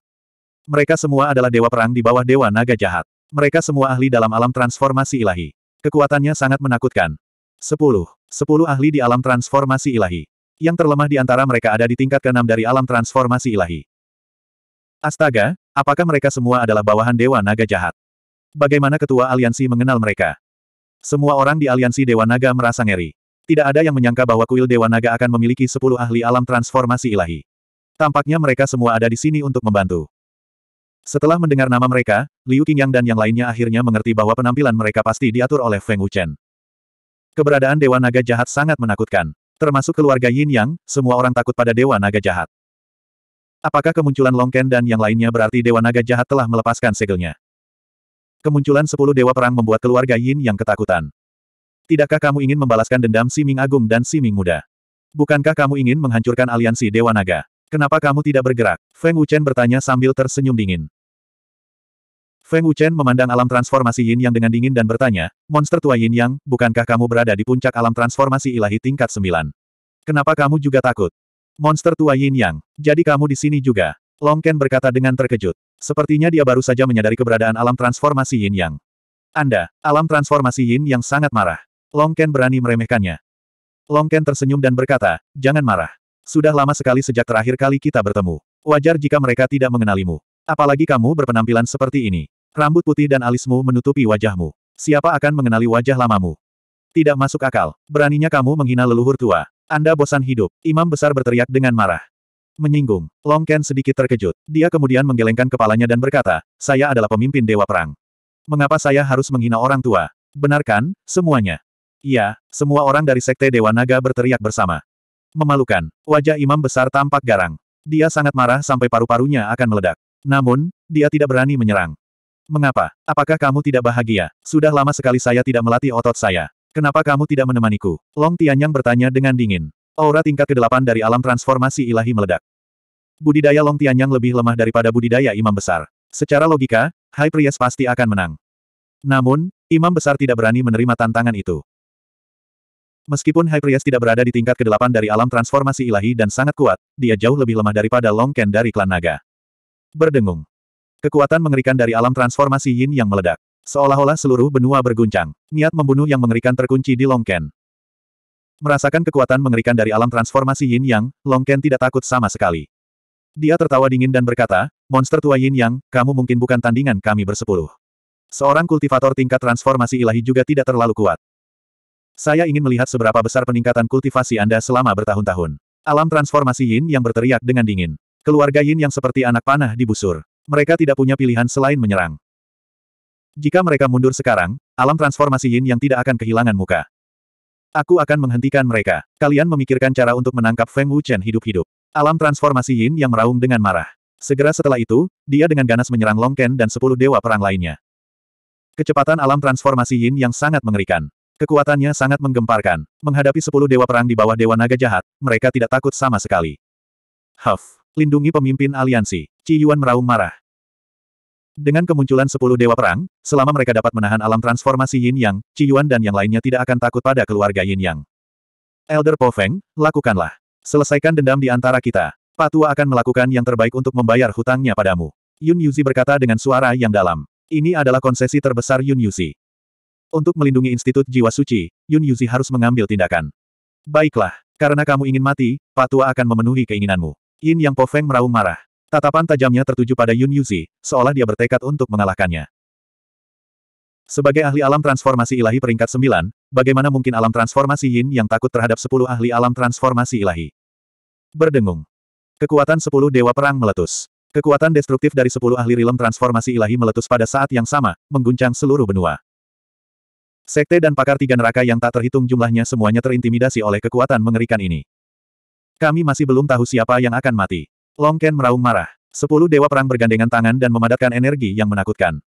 Mereka semua adalah dewa perang di bawah dewa naga jahat. Mereka semua ahli dalam alam transformasi ilahi. Kekuatannya sangat menakutkan. Sepuluh. Sepuluh ahli di alam transformasi ilahi. Yang terlemah di antara mereka ada di tingkat keenam dari alam transformasi ilahi. Astaga, apakah mereka semua adalah bawahan dewa naga jahat? Bagaimana ketua aliansi mengenal mereka? Semua orang di aliansi Dewa Naga merasa ngeri. Tidak ada yang menyangka bahwa kuil Dewa Naga akan memiliki sepuluh ahli alam transformasi ilahi. Tampaknya mereka semua ada di sini untuk membantu. Setelah mendengar nama mereka, Liu Qingyang dan yang lainnya akhirnya mengerti bahwa penampilan mereka pasti diatur oleh Feng Wuchen. Keberadaan Dewa Naga jahat sangat menakutkan. Termasuk keluarga Yin Yang, semua orang takut pada Dewa Naga jahat. Apakah kemunculan Longken dan yang lainnya berarti Dewa Naga jahat telah melepaskan segelnya? Kemunculan sepuluh dewa perang membuat keluarga Yin yang ketakutan. Tidakkah kamu ingin membalaskan dendam Si Ming Agung dan Si Ming Muda? Bukankah kamu ingin menghancurkan aliansi Dewa Naga? Kenapa kamu tidak bergerak? Feng Wuchen bertanya sambil tersenyum dingin. Feng Wuchen memandang alam transformasi Yin yang dengan dingin dan bertanya, Monster tua Yin Yang, bukankah kamu berada di puncak alam transformasi ilahi tingkat 9? Kenapa kamu juga takut? Monster tua Yin Yang, jadi kamu di sini juga. Long Ken berkata dengan terkejut. Sepertinya dia baru saja menyadari keberadaan alam transformasi yin yang. Anda, alam transformasi yin yang sangat marah. Long Ken berani meremehkannya. Long Ken tersenyum dan berkata, jangan marah. Sudah lama sekali sejak terakhir kali kita bertemu. Wajar jika mereka tidak mengenalimu. Apalagi kamu berpenampilan seperti ini. Rambut putih dan alismu menutupi wajahmu. Siapa akan mengenali wajah lamamu? Tidak masuk akal. Beraninya kamu menghina leluhur tua. Anda bosan hidup. Imam besar berteriak dengan marah. Menyinggung, Long Ken sedikit terkejut. Dia kemudian menggelengkan kepalanya dan berkata, saya adalah pemimpin Dewa Perang. Mengapa saya harus menghina orang tua? Benarkan? semuanya? Iya, semua orang dari Sekte Dewa Naga berteriak bersama. Memalukan, wajah imam besar tampak garang. Dia sangat marah sampai paru-parunya akan meledak. Namun, dia tidak berani menyerang. Mengapa? Apakah kamu tidak bahagia? Sudah lama sekali saya tidak melatih otot saya. Kenapa kamu tidak menemaniku? Long Tianyang bertanya dengan dingin. Aura tingkat ke-8 dari alam transformasi ilahi meledak. Budidaya Long Tianyang lebih lemah daripada budidaya Imam Besar. Secara logika, High Priest pasti akan menang. Namun, Imam Besar tidak berani menerima tantangan itu. Meskipun High Priest tidak berada di tingkat ke-8 dari alam transformasi ilahi dan sangat kuat, dia jauh lebih lemah daripada Long Ken dari klan naga. Berdengung. Kekuatan mengerikan dari alam transformasi yin yang meledak. Seolah-olah seluruh benua berguncang. Niat membunuh yang mengerikan terkunci di Long Ken. Merasakan kekuatan mengerikan dari alam transformasi Yin Yang, Long Ken tidak takut sama sekali. Dia tertawa dingin dan berkata, Monster tua Yin Yang, kamu mungkin bukan tandingan kami bersepuluh. Seorang kultivator tingkat transformasi ilahi juga tidak terlalu kuat. Saya ingin melihat seberapa besar peningkatan kultivasi Anda selama bertahun-tahun. Alam transformasi Yin yang berteriak dengan dingin. Keluarga Yin yang seperti anak panah dibusur. Mereka tidak punya pilihan selain menyerang. Jika mereka mundur sekarang, alam transformasi Yin yang tidak akan kehilangan muka. Aku akan menghentikan mereka. Kalian memikirkan cara untuk menangkap Feng Wuchen hidup-hidup. Alam transformasi Yin yang meraung dengan marah. Segera setelah itu, dia dengan ganas menyerang Long Ken dan sepuluh dewa perang lainnya. Kecepatan alam transformasi Yin yang sangat mengerikan. Kekuatannya sangat menggemparkan. Menghadapi sepuluh dewa perang di bawah dewa naga jahat, mereka tidak takut sama sekali. Huff! Lindungi pemimpin aliansi. Ci Yuan meraung marah. Dengan kemunculan sepuluh dewa perang, selama mereka dapat menahan alam transformasi Yin Yang, Yuan dan yang lainnya tidak akan takut pada keluarga Yin Yang. Elder Po Feng, lakukanlah. Selesaikan dendam di antara kita. Pak tua akan melakukan yang terbaik untuk membayar hutangnya padamu. Yun Yuzi berkata dengan suara yang dalam. Ini adalah konsesi terbesar Yun Yuzi. Untuk melindungi Institut Jiwa Suci, Yun Yuzi harus mengambil tindakan. Baiklah, karena kamu ingin mati, Pak tua akan memenuhi keinginanmu. Yin Yang Po Feng meraung marah. Tatapan tajamnya tertuju pada Yun Yuzi, seolah dia bertekad untuk mengalahkannya. Sebagai ahli alam transformasi ilahi peringkat 9, bagaimana mungkin alam transformasi Yin yang takut terhadap 10 ahli alam transformasi ilahi? Berdengung. Kekuatan 10 dewa perang meletus. Kekuatan destruktif dari 10 ahli rilem transformasi ilahi meletus pada saat yang sama, mengguncang seluruh benua. Sekte dan pakar tiga neraka yang tak terhitung jumlahnya semuanya terintimidasi oleh kekuatan mengerikan ini. Kami masih belum tahu siapa yang akan mati. Long Ken meraung marah. Sepuluh dewa perang bergandengan tangan dan memadatkan energi yang menakutkan.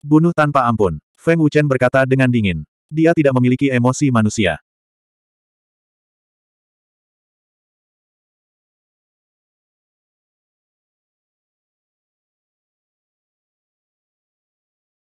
Bunuh tanpa ampun. Feng Wuchen berkata dengan dingin. Dia tidak memiliki emosi manusia.